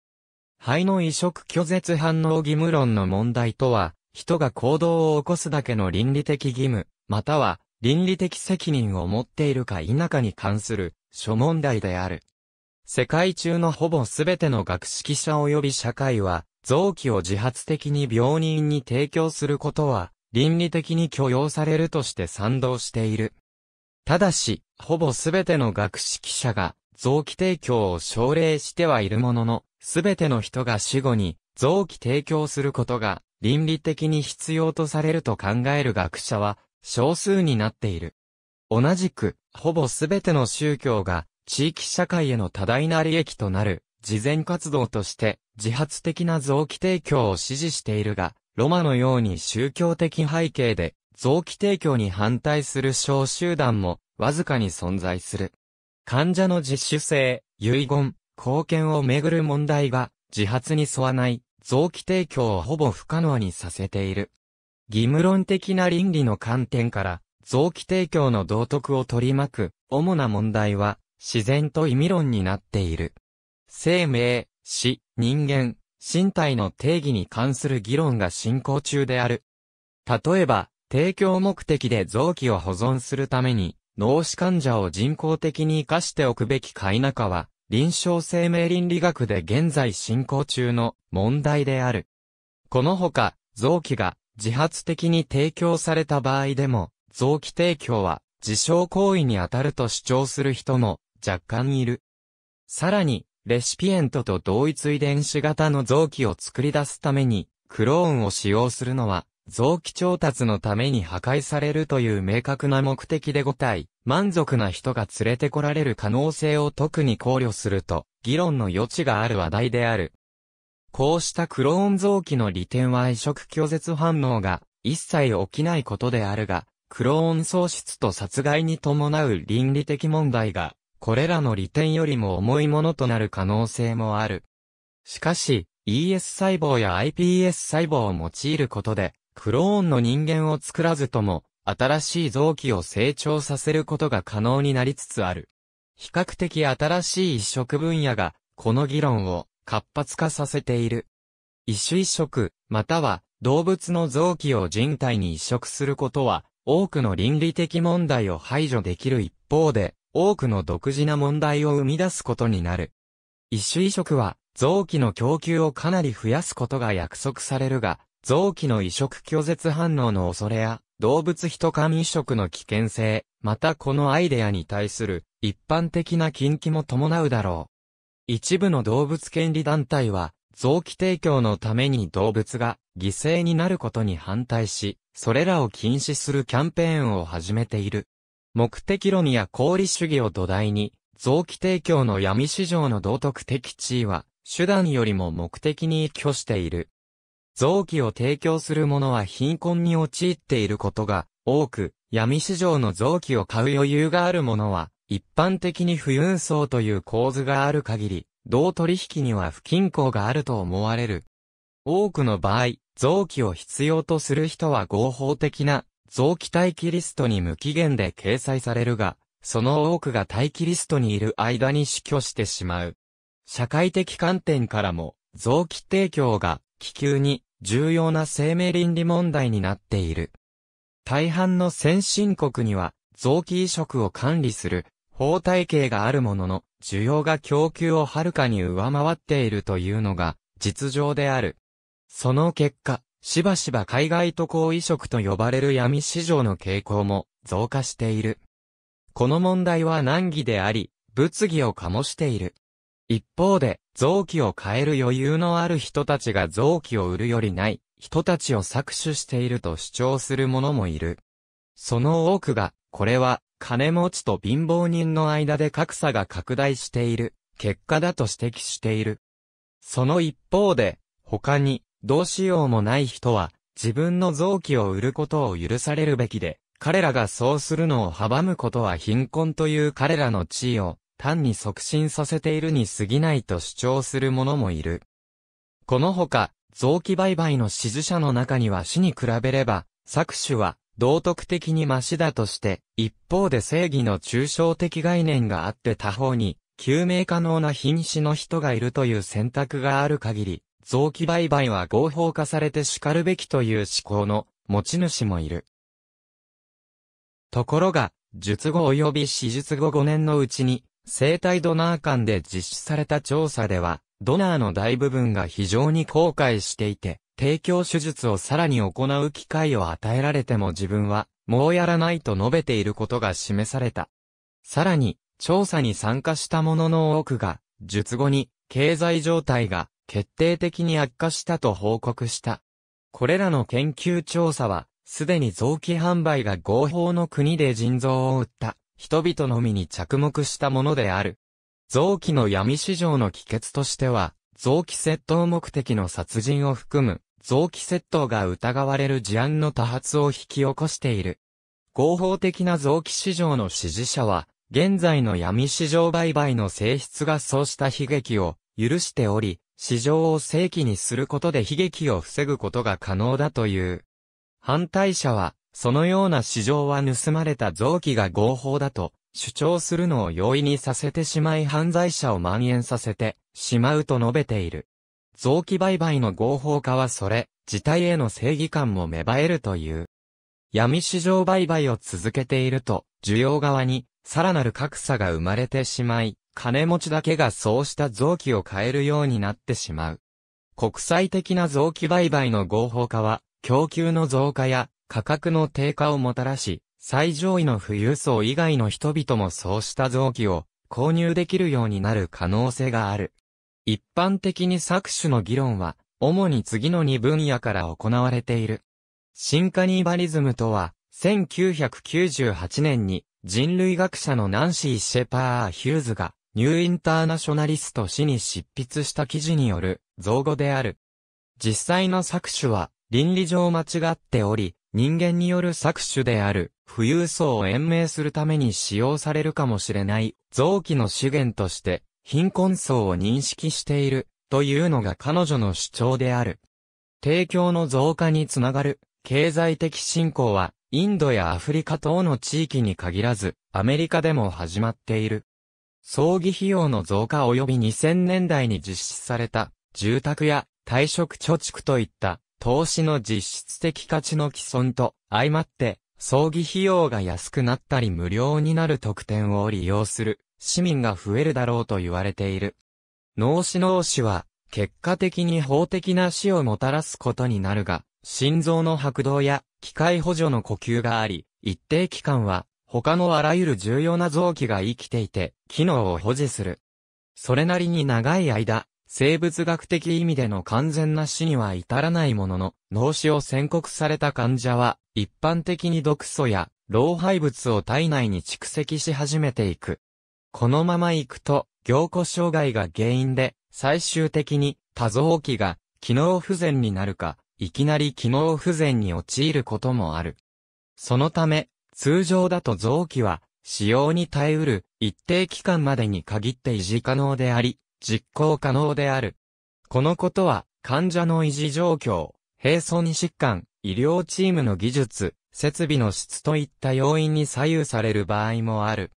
Speaker 1: 肺の移植拒絶反応義務論の問題とは、人が行動を起こすだけの倫理的義務、または倫理的責任を持っているか否かに関する諸問題である。世界中のほぼすべての学識者及び社会は、臓器を自発的に病人に提供することは、倫理的に許容されるとして賛同している。ただし、ほぼすべての学識者が、臓器提供を奨励してはいるものの、すべての人が死後に、臓器提供することが、倫理的に必要とされると考える学者は、少数になっている。同じく、ほぼすべての宗教が、地域社会への多大な利益となる、慈善活動として、自発的な臓器提供を支持しているが、ロマのように宗教的背景で、臓器提供に反対する小集団も、わずかに存在する。患者の自主性、遺言、貢献をめぐる問題が、自発に沿わない、臓器提供をほぼ不可能にさせている。義務論的な倫理の観点から、臓器提供の道徳を取り巻く、主な問題は、自然と意味論になっている。生命、死、人間、身体の定義に関する議論が進行中である。例えば、提供目的で臓器を保存するために、脳死患者を人工的に生かしておくべきか否かは、臨床生命倫理学で現在進行中の問題である。このほか、臓器が自発的に提供された場合でも、臓器提供は自傷行為に当たると主張する人も若干いる。さらに、レシピエントと同一遺伝子型の臓器を作り出すために、クローンを使用するのは、臓器調達のために破壊されるという明確な目的で5体、満足な人が連れてこられる可能性を特に考慮すると、議論の余地がある話題である。こうしたクローン臓器の利点は移植拒絶反応が一切起きないことであるが、クローン喪失と殺害に伴う倫理的問題が、これらの利点よりも重いものとなる可能性もある。しかし、ES 細胞や iPS 細胞を用いることで、クローンの人間を作らずとも、新しい臓器を成長させることが可能になりつつある。比較的新しい移植分野が、この議論を活発化させている。一種移植、または動物の臓器を人体に移植することは、多くの倫理的問題を排除できる一方で、多くの独自な問題を生み出すことになる。一種移植は、臓器の供給をかなり増やすことが約束されるが、臓器の移植拒絶反応の恐れや、動物人間移植の危険性、またこのアイデアに対する一般的な禁忌も伴うだろう。一部の動物権利団体は、臓器提供のために動物が犠牲になることに反対し、それらを禁止するキャンペーンを始めている。目的論や功利主義を土台に、臓器提供の闇市場の道徳的地位は、手段よりも目的に依拠している。臓器を提供する者は貧困に陥っていることが多く、闇市場の臓器を買う余裕がある者は、一般的に不運層という構図がある限り、同取引には不均衡があると思われる。多くの場合、臓器を必要とする人は合法的な臓器待機リストに無期限で掲載されるが、その多くが待機リストにいる間に死去してしまう。社会的観点からも、臓器提供が気球に重要な生命倫理問題になっている。大半の先進国には臓器移植を管理する法体系があるものの、需要が供給をはるかに上回っているというのが実情である。その結果、しばしば海外渡航移植と呼ばれる闇市場の傾向も増加している。この問題は難儀であり、物議を醸している。一方で、臓器を変える余裕のある人たちが臓器を売るよりない人たちを搾取していると主張する者もいる。その多くが、これは金持ちと貧乏人の間で格差が拡大している結果だと指摘している。その一方で、他にどうしようもない人は自分の臓器を売ることを許されるべきで、彼らがそうするのを阻むことは貧困という彼らの地位を単に促進させているに過ぎないと主張する者もいる。このほか、臓器売買の支持者の中には死に比べれば、搾取は道徳的にマシだとして、一方で正義の抽象的概念があって他方に、救命可能な瀕死の人がいるという選択がある限り、臓器売買は合法化されて叱るべきという思考の持ち主もいる。ところが、術後及び手術後5年のうちに、生体ドナー間で実施された調査では、ドナーの大部分が非常に後悔していて、提供手術をさらに行う機会を与えられても自分は、もうやらないと述べていることが示された。さらに、調査に参加した者の多くが、術後に、経済状態が、決定的に悪化したと報告した。これらの研究調査は、すでに臓器販売が合法の国で腎臓を売った人々のみに着目したものである。臓器の闇市場の帰結としては、臓器窃盗目的の殺人を含む臓器窃盗が疑われる事案の多発を引き起こしている。合法的な臓器市場の支持者は、現在の闇市場売買の性質がそうした悲劇を許しており、市場を正規にすることで悲劇を防ぐことが可能だという。反対者は、そのような市場は盗まれた臓器が合法だと主張するのを容易にさせてしまい犯罪者を蔓延させてしまうと述べている。臓器売買の合法化はそれ、自体への正義感も芽生えるという。闇市場売買を続けていると、需要側に、さらなる格差が生まれてしまい、金持ちだけがそうした臓器を買えるようになってしまう。国際的な臓器売買の合法化は、供給の増加や価格の低下をもたらし、最上位の富裕層以外の人々もそうした臓器を購入できるようになる可能性がある。一般的に搾取の議論は、主に次の2分野から行われている。シンカニバリズムとは、1998年に人類学者のナンシー・シェパー・ヒューズが、ニューインターナショナリスト氏に執筆した記事による造語である。実際の搾取は倫理上間違っており、人間による搾取である富裕層を延命するために使用されるかもしれない臓器の資源として貧困層を認識している、というのが彼女の主張である。提供の増加につながる、経済的振興は、インドやアフリカ等の地域に限らず、アメリカでも始まっている。葬儀費用の増加及び2000年代に実施された、住宅や退職貯蓄といった、投資の実質的価値の既存と、相まって、葬儀費用が安くなったり無料になる特典を利用する市民が増えるだろうと言われている。脳死脳死は、結果的に法的な死をもたらすことになるが、心臓の拍動や機械補助の呼吸があり、一定期間は他のあらゆる重要な臓器が生きていて、機能を保持する。それなりに長い間、生物学的意味での完全な死には至らないものの、脳死を宣告された患者は、一般的に毒素や老廃物を体内に蓄積し始めていく。このまま行くと、凝固障害が原因で、最終的に多臓器が機能不全になるか、いきなり機能不全に陥ることもある。そのため、通常だと臓器は、使用に耐えうる一定期間までに限って維持可能であり、実行可能である。このことは、患者の維持状況、閉に疾患、医療チームの技術、設備の質といった要因に左右される場合もある。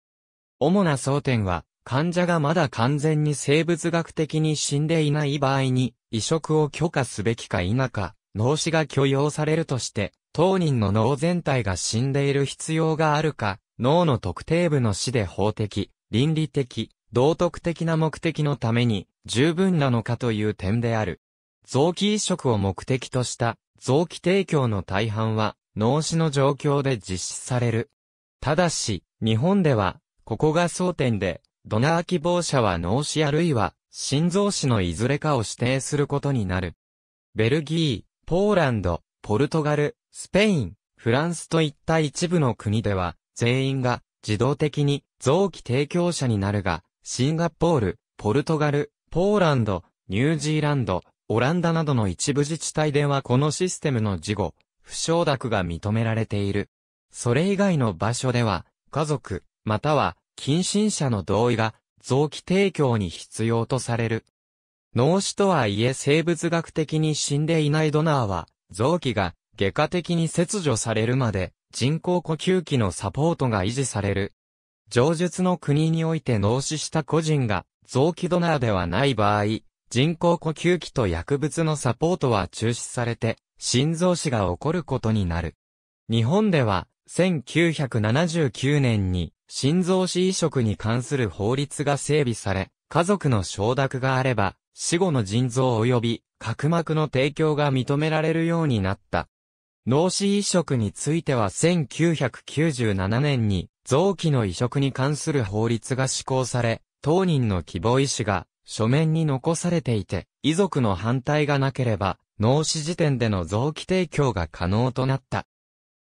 Speaker 1: 主な争点は、患者がまだ完全に生物学的に死んでいない場合に、移植を許可すべきか否か、脳死が許容されるとして、当人の脳全体が死んでいる必要があるか、脳の特定部の死で法的、倫理的、道徳的な目的のために、十分なのかという点である。臓器移植を目的とした、臓器提供の大半は、脳死の状況で実施される。ただし、日本では、ここが争点で、ドナー希望者は脳死あるいは、心臓死のいずれかを指定することになる。ベルギー、ポーランド、ポルトガル、スペイン、フランスといった一部の国では、全員が自動的に臓器提供者になるが、シンガポール、ポルトガル、ポーランド、ニュージーランド、オランダなどの一部自治体ではこのシステムの事後、不承諾が認められている。それ以外の場所では、家族、または近親者の同意が臓器提供に必要とされる。脳死とはいえ生物学的に死んでいないドナーは臓器が外科的に切除されるまで人工呼吸器のサポートが維持される。上述の国において脳死した個人が臓器ドナーではない場合、人工呼吸器と薬物のサポートは中止されて、心臓死が起こることになる。日本では、1979年に心臓死移植に関する法律が整備され、家族の承諾があれば、死後の腎臓及び角膜の提供が認められるようになった。脳死移植については1997年に臓器の移植に関する法律が施行され、当人の希望意思が書面に残されていて、遺族の反対がなければ、脳死時点での臓器提供が可能となった。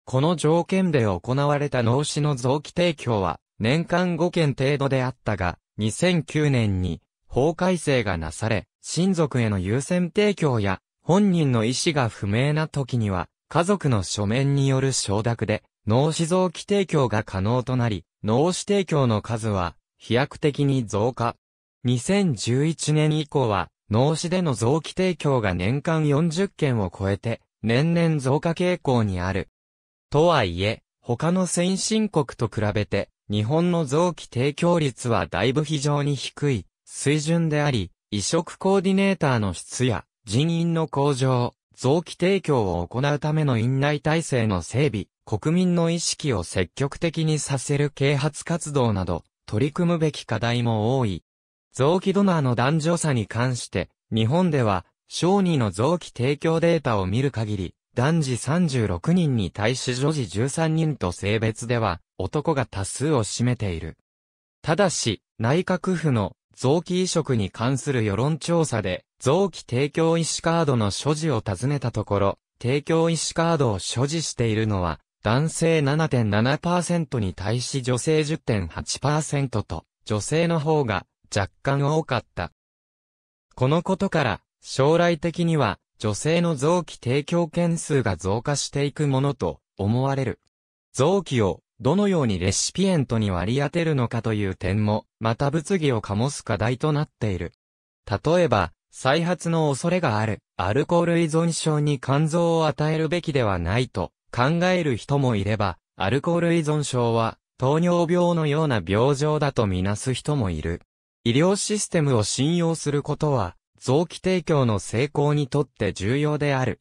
Speaker 1: この条件で行われた脳死の臓器提供は、年間5件程度であったが、2009年に法改正がなされ、親族への優先提供や、本人の意思が不明な時には、家族の書面による承諾で、脳死臓器提供が可能となり、脳死提供の数は、飛躍的に増加。2011年以降は、脳死での臓器提供が年間40件を超えて、年々増加傾向にある。とはいえ、他の先進国と比べて、日本の臓器提供率はだいぶ非常に低い水準であり、移植コーディネーターの質や人員の向上、臓器提供を行うための院内体制の整備、国民の意識を積極的にさせる啓発活動など、取り組むべき課題も多い。臓器ドナーの男女差に関して、日本では、小児の臓器提供データを見る限り、男児36人に対し女児13人と性別では、男が多数を占めている。ただし、内閣府の臓器移植に関する世論調査で、臓器提供医師カードの所持を尋ねたところ、提供医師カードを所持しているのは、男性7.7%に対し女性10.8%と、女性の方が若干多かった。このことから、将来的には、女性の臓器提供件数が増加していくものと思われる。臓器をどのようにレシピエントに割り当てるのかという点も、また物議を醸す課題となっている。例えば、再発の恐れがある、アルコール依存症に肝臓を与えるべきではないと考える人もいれば、アルコール依存症は糖尿病のような病状だとみなす人もいる。医療システムを信用することは、臓器提供の成功にとって重要である。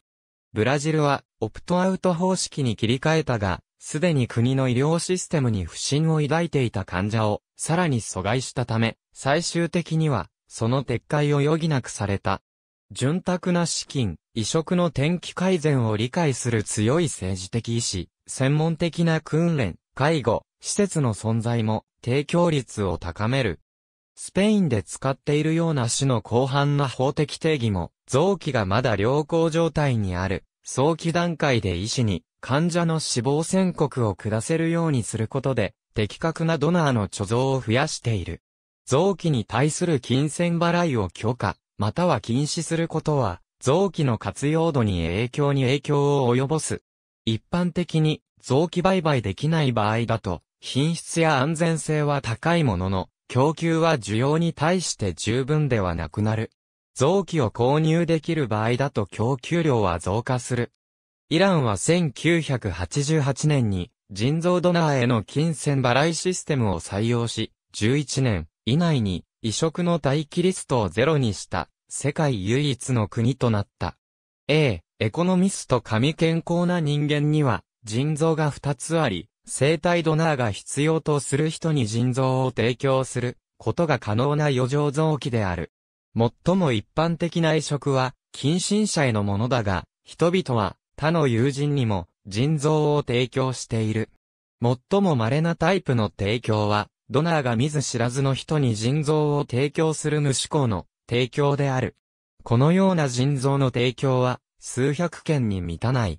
Speaker 1: ブラジルはオプトアウト方式に切り替えたが、すでに国の医療システムに不信を抱いていた患者をさらに阻害したため、最終的にはその撤回を余儀なくされた。潤沢な資金、移植の天気改善を理解する強い政治的意志、専門的な訓練、介護、施設の存在も、提供率を高めるスペインで使っているような種の広範な法的定義も、臓器がまだ良好状態にある、早期段階で医師に、患者の死亡宣告を下せるようにすることで、的確なドナーの貯蔵を増やしている。臓器に対する金銭払いを許可、または禁止することは、臓器の活用度に影響に影響を及ぼす。一般的に、臓器売買できない場合だと、品質や安全性は高いものの、供給は需要に対して十分ではなくなる。臓器を購入できる場合だと供給量は増加する。イランは1988年に人造ドナーへの金銭払いシステムを採用し、11年以内に移植の待機リストをゼロにした世界唯一の国となった。A、エコノミスト神健康な人間には腎臓が2つあり、生体ドナーが必要とする人に腎臓を提供することが可能な余剰臓器である。最も一般的な移植は、近親者へのものだが、人々は他の友人にも腎臓を提供している。最も稀なタイプの提供は、ドナーが見ず知らずの人に腎臓を提供する無思考の提供である。このような腎臓の提供は数百件に満たない。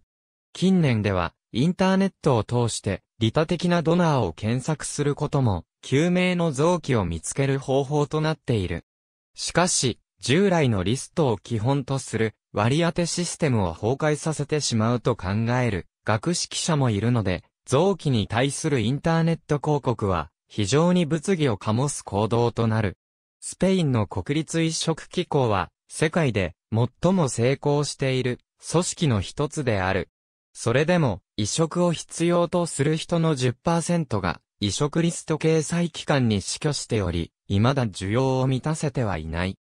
Speaker 1: 近年ではインターネットを通して利他的なドナーを検索することも、救命の臓器を見つける方法となっている。しかし、従来のリストを基本とする割り当てシステムを崩壊させてしまうと考える学識者もいるので、臓器に対するインターネット広告は非常に物議を醸す行動となる。スペインの国立移植機構は世界で最も成功している組織の一つである。それでも移植を必要とする人の10%が移植リスト掲載期間に死去しており、未だ需要を満たせてはいない。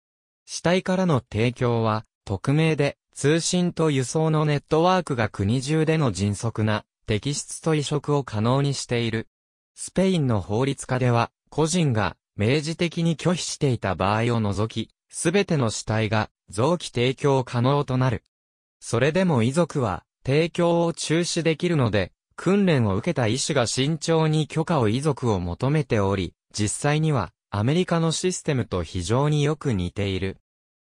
Speaker 1: 死体からの提供は、匿名で、通信と輸送のネットワークが国中での迅速な、適質と移植を可能にしている。スペインの法律家では、個人が明示的に拒否していた場合を除き、すべての死体が臓器提供可能となる。それでも遺族は、提供を中止できるので、訓練を受けた医師が慎重に許可を遺族を求めており、実際にはアメリカのシステムと非常によく似ている。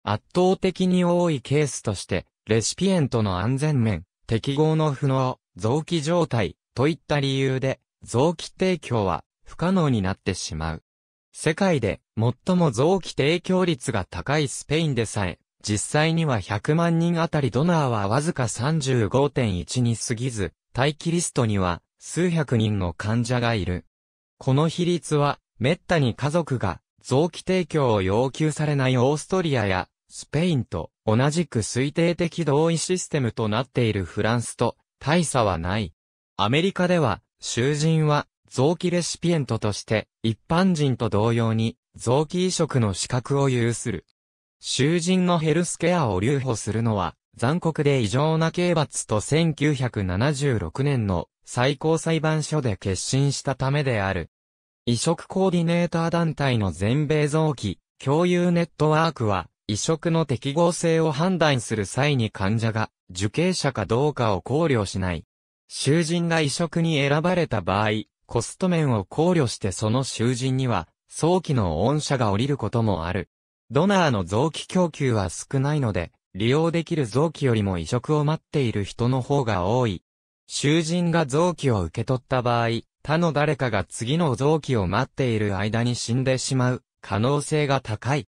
Speaker 1: 圧倒的に多いケースとして、レシピエントの安全面、適合の不能、臓器状態、といった理由で、臓器提供は不可能になってしまう。世界で最も臓器提供率が高いスペインでさえ、実際には100万人あたりドナーはわずか35.1に過ぎず、待機リストには数百人の患者がいる。この比率は、滅多に家族が臓器提供を要求されないオーストリアやスペインと同じく推定的同意システムとなっているフランスと大差はない。アメリカでは、囚人は臓器レシピエントとして一般人と同様に臓器移植の資格を有する。囚人のヘルスケアを留保するのは、残酷で異常な刑罰と1976年の最高裁判所で決心したためである。移植コーディネーター団体の全米臓器共有ネットワークは、移植の適合性を判断する際に患者が受刑者かどうかを考慮しない。囚人が移植に選ばれた場合、コスト面を考慮してその囚人には、早期の恩赦が降りることもある。ドナーの臓器供給は少ないので、利用できる臓器よりも移植を待っている人の方が多い。囚人が臓器を受け取った場合、他の誰かが次の臓器を待っている間に死んでしまう可能性が高い。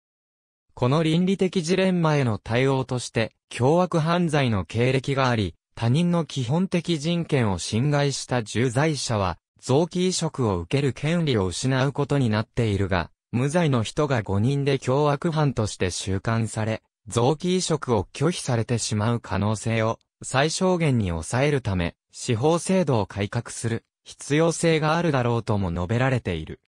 Speaker 1: この倫理的ジレンマへの対応として、凶悪犯罪の経歴があり、他人の基本的人権を侵害した重罪者は、臓器移植を受ける権利を失うことになっているが、無罪の人が5人で凶悪犯として収監され、臓器移植を拒否されてしまう可能性を最小限に抑えるため、司法制度を改革する必要性があるだろうとも述べられている。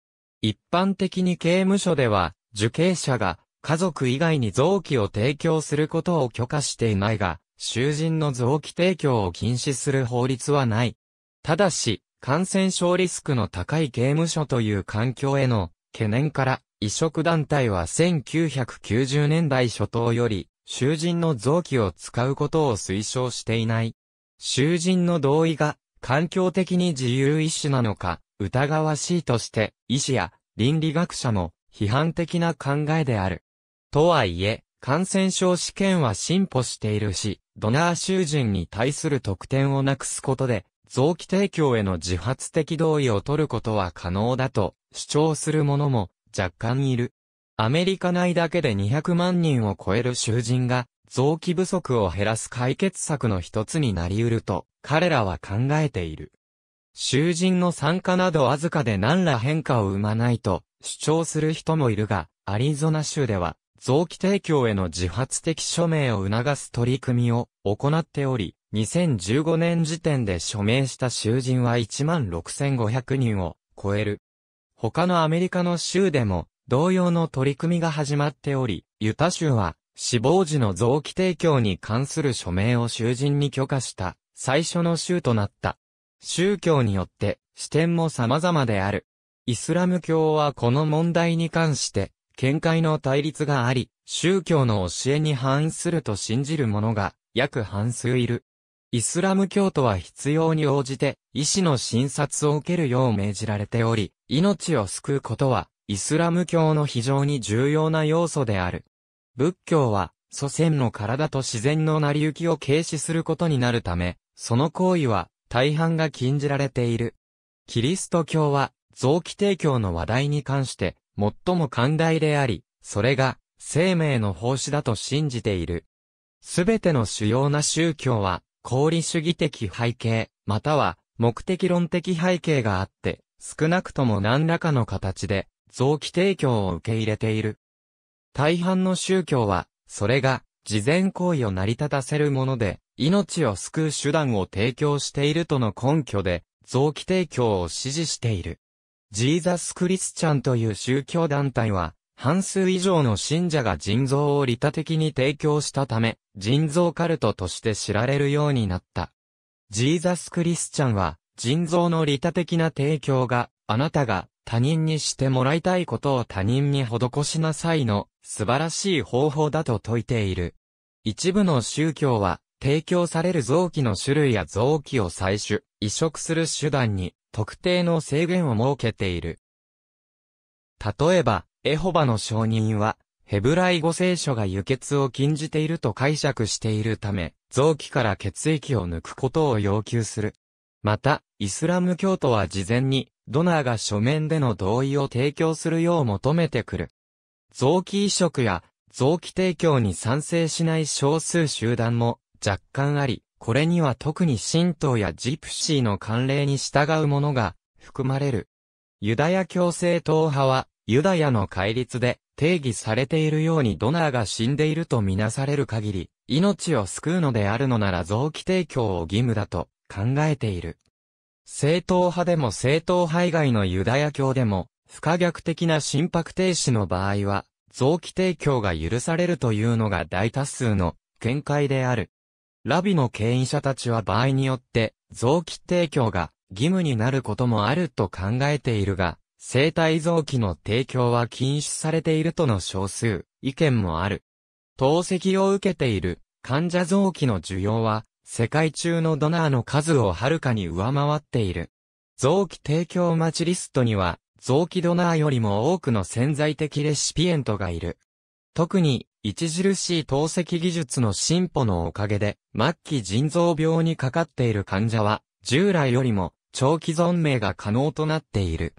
Speaker 1: 一般的に刑務所では、受刑者が家族以外に臓器を提供することを許可していないが、囚人の臓器提供を禁止する法律はない。ただし、感染症リスクの高い刑務所という環境への懸念から、移植団体は1990年代初頭より、囚人の臓器を使うことを推奨していない。囚人の同意が、環境的に自由意志なのか、疑わしいとして、医師や倫理学者も批判的な考えである。とはいえ、感染症試験は進歩しているし、ドナー囚人に対する特典をなくすことで、臓器提供への自発的同意を取ることは可能だと主張する者も若干いる。アメリカ内だけで200万人を超える囚人が、臓器不足を減らす解決策の一つになり得ると、彼らは考えている。囚人の参加などわずかで何ら変化を生まないと主張する人もいるが、アリゾナ州では、臓器提供への自発的署名を促す取り組みを行っており、2015年時点で署名した囚人は16,500人を超える。他のアメリカの州でも同様の取り組みが始まっており、ユタ州は死亡時の臓器提供に関する署名を囚人に許可した最初の州となった。宗教によって視点も様々である。イスラム教はこの問題に関して見解の対立があり、宗教の教えに反映すると信じる者が約半数いる。イスラム教徒は必要に応じて医師の診察を受けるよう命じられており、命を救うことはイスラム教の非常に重要な要素である。仏教は祖先の体と自然の成り行きを軽視することになるため、その行為は大半が禁じられている。キリスト教は臓器提供の話題に関して最も寛大であり、それが生命の奉仕だと信じている。すべての主要な宗教は功利主義的背景、または目的論的背景があって、少なくとも何らかの形で、臓器提供を受け入れている。大半の宗教は、それが、事前行為を成り立たせるもので、命を救う手段を提供しているとの根拠で、臓器提供を支持している。ジーザス・クリスチャンという宗教団体は、半数以上の信者が腎臓を利他的に提供したため、腎臓カルトとして知られるようになった。ジーザス・クリスチャンは、腎臓の利他的な提供が、あなたが他人にしてもらいたいことを他人に施しなさいの素晴らしい方法だと説いている。一部の宗教は、提供される臓器の種類や臓器を採取、移植する手段に特定の制限を設けている。例えば、エホバの証人は、ヘブライ語聖書が輸血を禁じていると解釈しているため、臓器から血液を抜くことを要求する。また、イスラム教徒は事前に、ドナーが書面での同意を提供するよう求めてくる。臓器移植や、臓器提供に賛成しない少数集団も若干あり、これには特に神道やジプシーの慣例に従うものが含まれる。ユダヤ教正党派はユダヤの戒律で定義されているようにドナーが死んでいるとみなされる限り、命を救うのであるのなら臓器提供を義務だと考えている。正統派でも正統派以外のユダヤ教でも、不可逆的な心拍停止の場合は、臓器提供が許されるというのが大多数の見解である。ラビの権威者たちは場合によって、臓器提供が義務になることもあると考えているが、生体臓器の提供は禁止されているとの少数、意見もある。透析を受けている患者臓器の需要は、世界中のドナーの数をはるかに上回っている。臓器提供待ちリストには、臓器ドナーよりも多くの潜在的レシピエントがいる。特に、著しい透析技術の進歩のおかげで、末期腎臓病にかかっている患者は、従来よりも長期存命が可能となっている。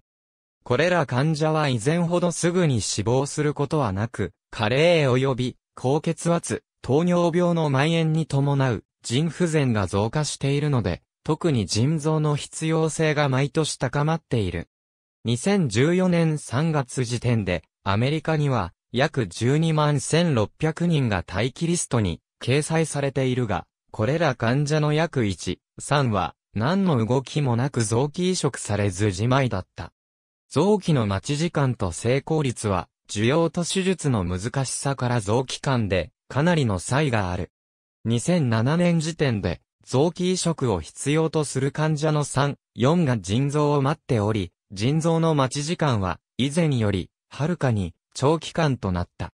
Speaker 1: これら患者は以前ほどすぐに死亡することはなく、加齢及び高血圧、糖尿病の蔓延に伴う腎不全が増加しているので、特に腎臓の必要性が毎年高まっている。2014年3月時点で、アメリカには約12万1600人が待機リストに掲載されているが、これら患者の約1、3は何の動きもなく臓器移植されずじまいだった。臓器の待ち時間と成功率は、需要と手術の難しさから臓器間で、かなりの差異がある。2007年時点で、臓器移植を必要とする患者の3、4が腎臓を待っており、腎臓の待ち時間は、以前より、はるかに、長期間となった。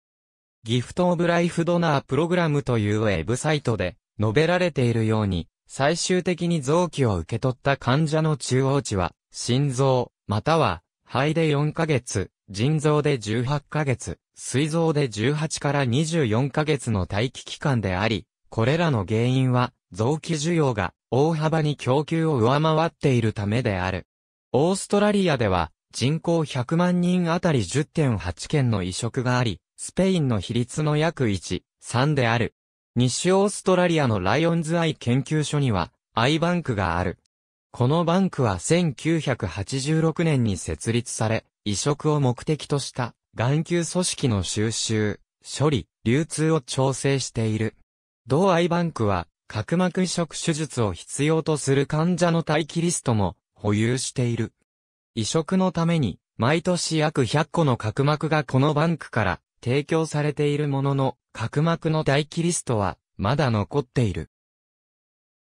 Speaker 1: ギフト・オブ・ライフ・ドナー・プログラムというウェブサイトで、述べられているように、最終的に臓器を受け取った患者の中央値は、心臓、または、肺で4ヶ月、腎臓で18ヶ月、膵臓で18から24ヶ月の待機期間であり、これらの原因は、臓器需要が大幅に供給を上回っているためである。オーストラリアでは、人口100万人あたり10.8件の移植があり、スペインの比率の約1、3である。西オーストラリアのライオンズアイ研究所には、アイバンクがある。このバンクは1986年に設立され、移植を目的とした眼球組織の収集、処理、流通を調整している。同アイバンクは、角膜移植手術を必要とする患者の待機リストも保有している。移植のために、毎年約100個の角膜がこのバンクから提供されているものの、角膜の待機リストはまだ残っている。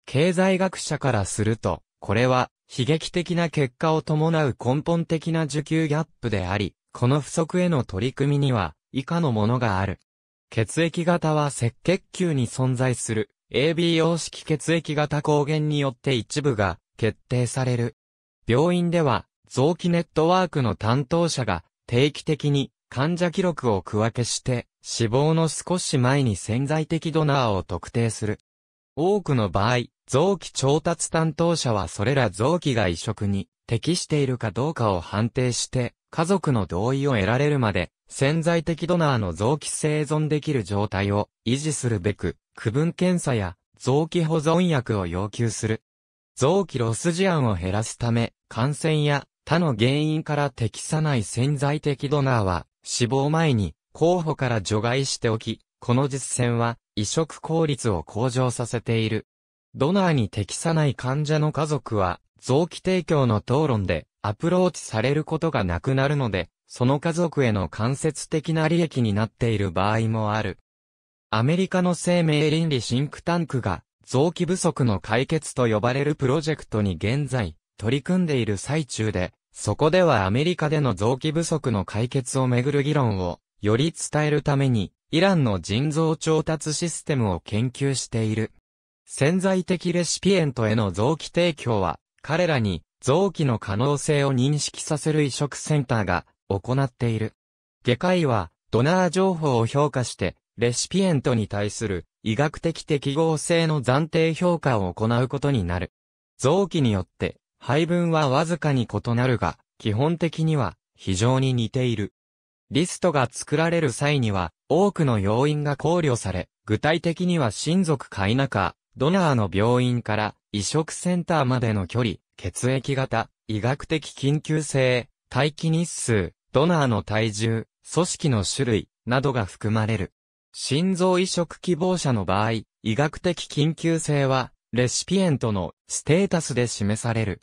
Speaker 1: 経済学者からすると、これは、悲劇的な結果を伴う根本的な需給ギャップであり、この不足への取り組みには、以下のものがある。血液型は赤血球に存在する AB 様式血液型抗原によって一部が決定される。病院では臓器ネットワークの担当者が定期的に患者記録を区分けして死亡の少し前に潜在的ドナーを特定する。多くの場合、臓器調達担当者はそれら臓器が移植に適しているかどうかを判定して、家族の同意を得られるまで、潜在的ドナーの臓器生存できる状態を維持するべく、区分検査や臓器保存薬を要求する。臓器ロス事案を減らすため、感染や他の原因から適さない潜在的ドナーは、死亡前に候補から除外しておき、この実践は移植効率を向上させている。ドナーに適さない患者の家族は、臓器提供の討論でアプローチされることがなくなるので、その家族への間接的な利益になっている場合もある。アメリカの生命倫理シンクタンクが、臓器不足の解決と呼ばれるプロジェクトに現在、取り組んでいる最中で、そこではアメリカでの臓器不足の解決をめぐる議論を、より伝えるために、イランの腎臓調達システムを研究している。潜在的レシピエントへの臓器提供は、彼らに臓器の可能性を認識させる移植センターが行っている。外科医は、ドナー情報を評価して、レシピエントに対する医学的適合性の暫定評価を行うことになる。臓器によって配分はわずかに異なるが、基本的には非常に似ている。リストが作られる際には多くの要因が考慮され、具体的には親族か否か、ドナーの病院から移植センターまでの距離、血液型、医学的緊急性、待機日数、ドナーの体重、組織の種類、などが含まれる。心臓移植希望者の場合、医学的緊急性は、レシピエントのステータスで示される。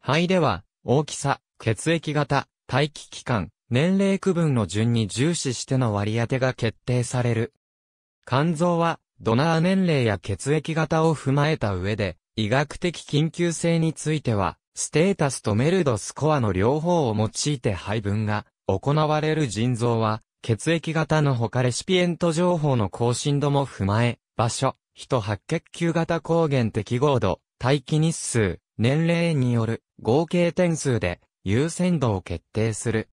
Speaker 1: 肺では、大きさ、血液型、待機期間、年齢区分の順に重視しての割り当てが決定される。肝臓は、ドナー年齢や血液型を踏まえた上で、医学的緊急性については、ステータスとメルドスコアの両方を用いて配分が行われる腎臓は、血液型の他レシピエント情報の更新度も踏まえ、場所、人白血球型抗原適合度、待機日数、年齢による合計点数で優先度を決定する。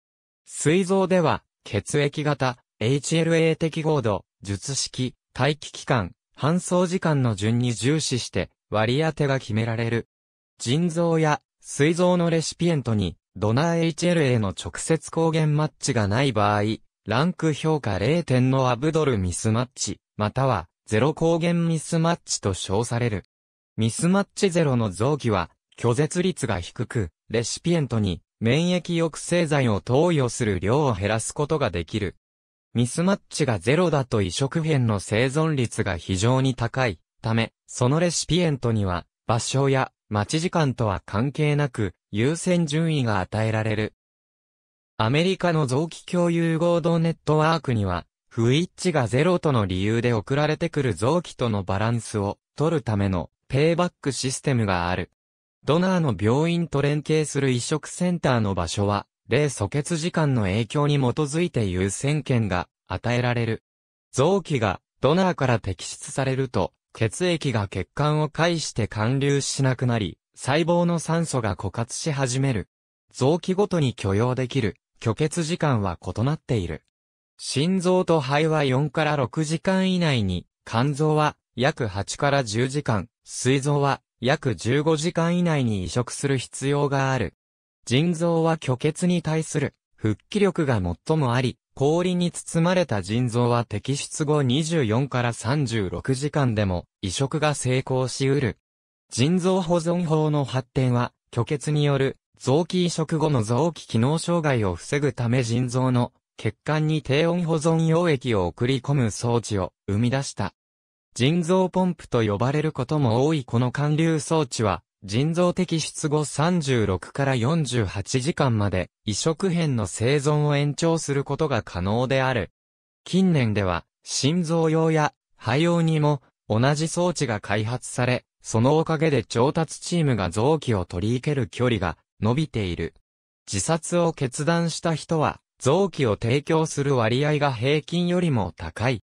Speaker 1: 膵臓では、血液型、HLA 適合度、術式、待機期間、搬送時間の順に重視して割り当てが決められる。腎臓や膵臓のレシピエントにドナー HL への直接抗原マッチがない場合、ランク評価0点のアブドルミスマッチ、またはゼロ抗原ミスマッチと称される。ミスマッチゼロの臓器は拒絶率が低く、レシピエントに免疫抑制剤を投与する量を減らすことができる。ミスマッチがゼロだと移植片の生存率が非常に高いため、そのレシピエントには、場所や待ち時間とは関係なく、優先順位が与えられる。アメリカの臓器共有合同ネットワークには、不一致がゼロとの理由で送られてくる臓器とのバランスを取るためのペイバックシステムがある。ドナーの病院と連携する移植センターの場所は、例素血時間の影響に基づいて優先権が与えられる。臓器がドナーから摘出されると、血液が血管を介して貫流しなくなり、細胞の酸素が枯渇し始める。臓器ごとに許容できる、拒欠時間は異なっている。心臓と肺は4から6時間以内に、肝臓は約8から10時間、膵臓は約15時間以内に移植する必要がある。腎臓は虚血に対する復帰力が最もあり、氷に包まれた腎臓は摘出後24から36時間でも移植が成功し得る。腎臓保存法の発展は、虚血による臓器移植後の臓器機能障害を防ぐため腎臓の血管に低温保存溶液を送り込む装置を生み出した。腎臓ポンプと呼ばれることも多いこの管流装置は、人造的出後36から48時間まで移植片の生存を延長することが可能である。近年では心臓用や肺用にも同じ装置が開発され、そのおかげで調達チームが臓器を取り入ける距離が伸びている。自殺を決断した人は臓器を提供する割合が平均よりも高い。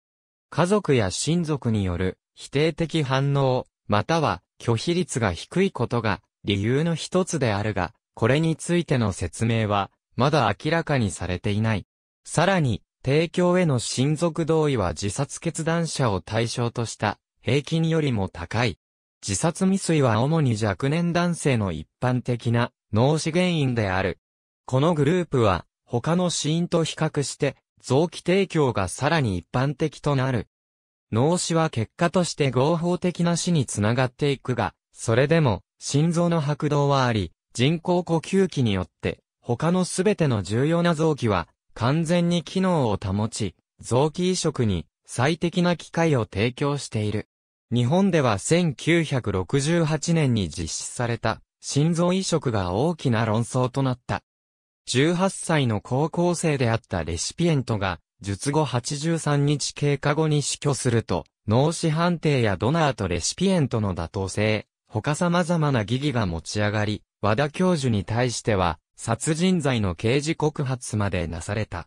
Speaker 1: 家族や親族による否定的反応、または拒否率が低いことが理由の一つであるが、これについての説明は、まだ明らかにされていない。さらに、提供への親族同意は自殺決断者を対象とした平均よりも高い。自殺未遂は主に若年男性の一般的な脳死原因である。このグループは他の死因と比較して臓器提供がさらに一般的となる。脳死は結果として合法的な死につながっていくが、それでも、心臓の拍動はあり、人工呼吸器によって、他のすべての重要な臓器は、完全に機能を保ち、臓器移植に最適な機会を提供している。日本では1968年に実施された心臓移植が大きな論争となった。18歳の高校生であったレシピエントが術後83日経過後に死去すると、脳死判定やドナーとレシピエントの妥当性、他様々な疑義が持ち上がり、和田教授に対しては、殺人罪の刑事告発までなされた。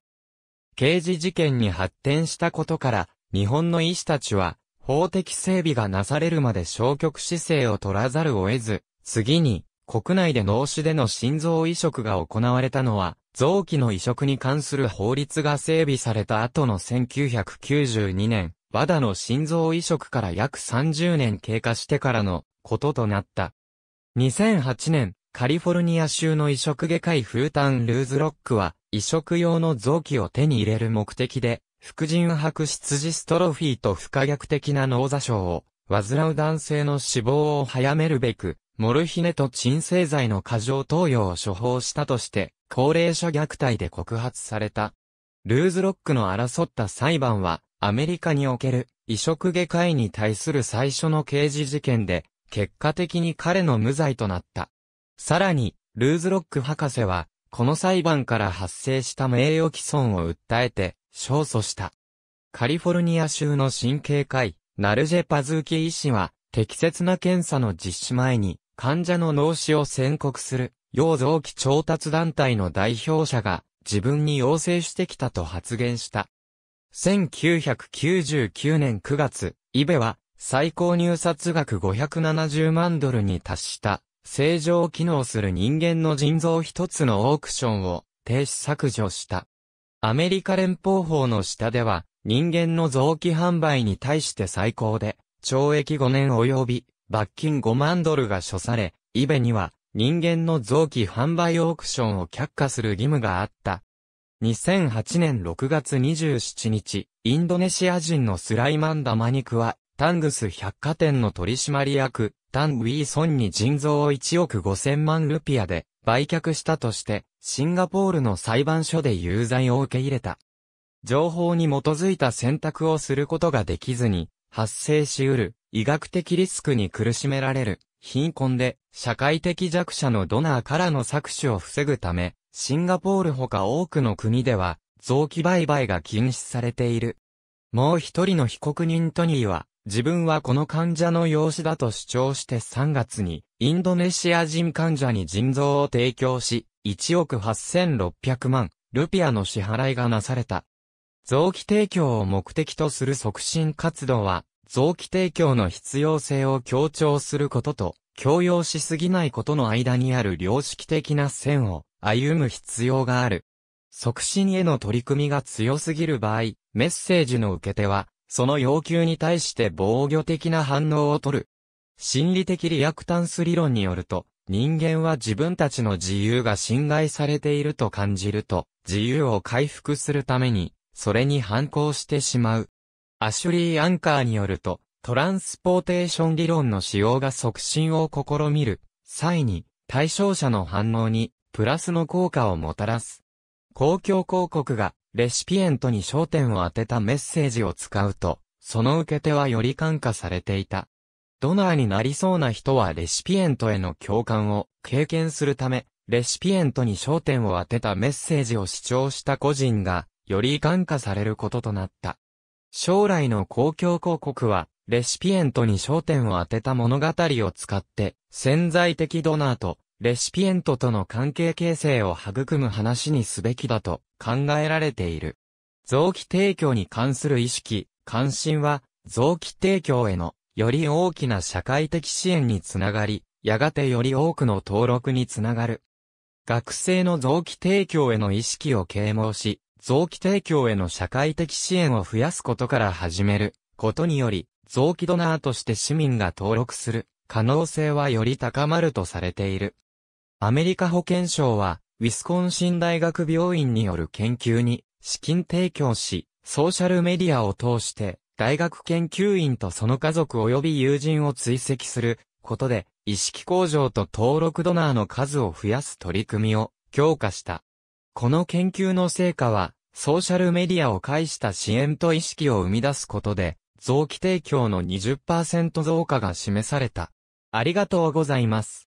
Speaker 1: 刑事事件に発展したことから、日本の医師たちは、法的整備がなされるまで消極姿勢を取らざるを得ず、次に、国内で脳死での心臓移植が行われたのは、臓器の移植に関する法律が整備された後の1992年、和田の心臓移植から約30年経過してからのこととなった。2008年、カリフォルニア州の移植外科医フータン・ルーズロックは、移植用の臓器を手に入れる目的で、副腎白質ジストロフィーと不可逆的な脳座症を、患う男性の死亡を早めるべく、モルヒネと鎮静剤の過剰投与を処方したとして、高齢者虐待で告発された。ルーズロックの争った裁判は、アメリカにおける移植外科医に対する最初の刑事事件で、結果的に彼の無罪となった。さらに、ルーズロック博士は、この裁判から発生した名誉毀損を訴えて、勝訴した。カリフォルニア州の神経科医、ナルジェ・パズーキ医師は、適切な検査の実施前に、患者の脳死を宣告する要臓器調達団体の代表者が自分に要請してきたと発言した。1999年9月、イベは最高入札額570万ドルに達した正常機能する人間の腎臓一つのオークションを停止削除した。アメリカ連邦法の下では人間の臓器販売に対して最高で懲役5年及び罰金5万ドルが処され、イベには人間の臓器販売オークションを却下する義務があった。2008年6月27日、インドネシア人のスライマンダマニクは、タングス百貨店の取締役、タン・ウィーソンに腎臓を1億5000万ルピアで売却したとして、シンガポールの裁判所で有罪を受け入れた。情報に基づいた選択をすることができずに、発生し得る医学的リスクに苦しめられる貧困で社会的弱者のドナーからの搾取を防ぐため、シンガポールほか多くの国では、臓器売買が禁止されている。もう一人の被告人トニーは、自分はこの患者の養子だと主張して3月に、インドネシア人患者に腎臓を提供し、1億8600万、ルピアの支払いがなされた。臓器提供を目的とする促進活動は、臓器提供の必要性を強調することと、強要しすぎないことの間にある良識的な線を歩む必要がある。促進への取り組みが強すぎる場合、メッセージの受け手は、その要求に対して防御的な反応をとる。心理的リアクタンス理論によると、人間は自分たちの自由が侵害されていると感じると、自由を回復するために、それに反抗してしまう。アシュリー・アンカーによると、トランスポーテーション理論の使用が促進を試みる際に、対象者の反応にプラスの効果をもたらす。公共広告がレシピエントに焦点を当てたメッセージを使うと、その受け手はより感化されていた。ドナーになりそうな人はレシピエントへの共感を経験するため、レシピエントに焦点を当てたメッセージを主張した個人が、より感化されることとなった。将来の公共広告は、レシピエントに焦点を当てた物語を使って、潜在的ドナーと、レシピエントとの関係形成を育む話にすべきだと考えられている。臓器提供に関する意識、関心は、臓器提供への、より大きな社会的支援につながり、やがてより多くの登録につながる。学生の臓器提供への意識を啓蒙し、臓器提供への社会的支援を増やすことから始めることにより、臓器ドナーとして市民が登録する可能性はより高まるとされている。アメリカ保健省は、ウィスコンシン大学病院による研究に資金提供し、ソーシャルメディアを通して、大学研究員とその家族及び友人を追跡することで、意識向上と登録ドナーの数を増やす取り組みを強化した。この研究の成果は、ソーシャルメディアを介した支援と意識を生み出すことで、臓器提供の20%増加が示された。ありがとうございます。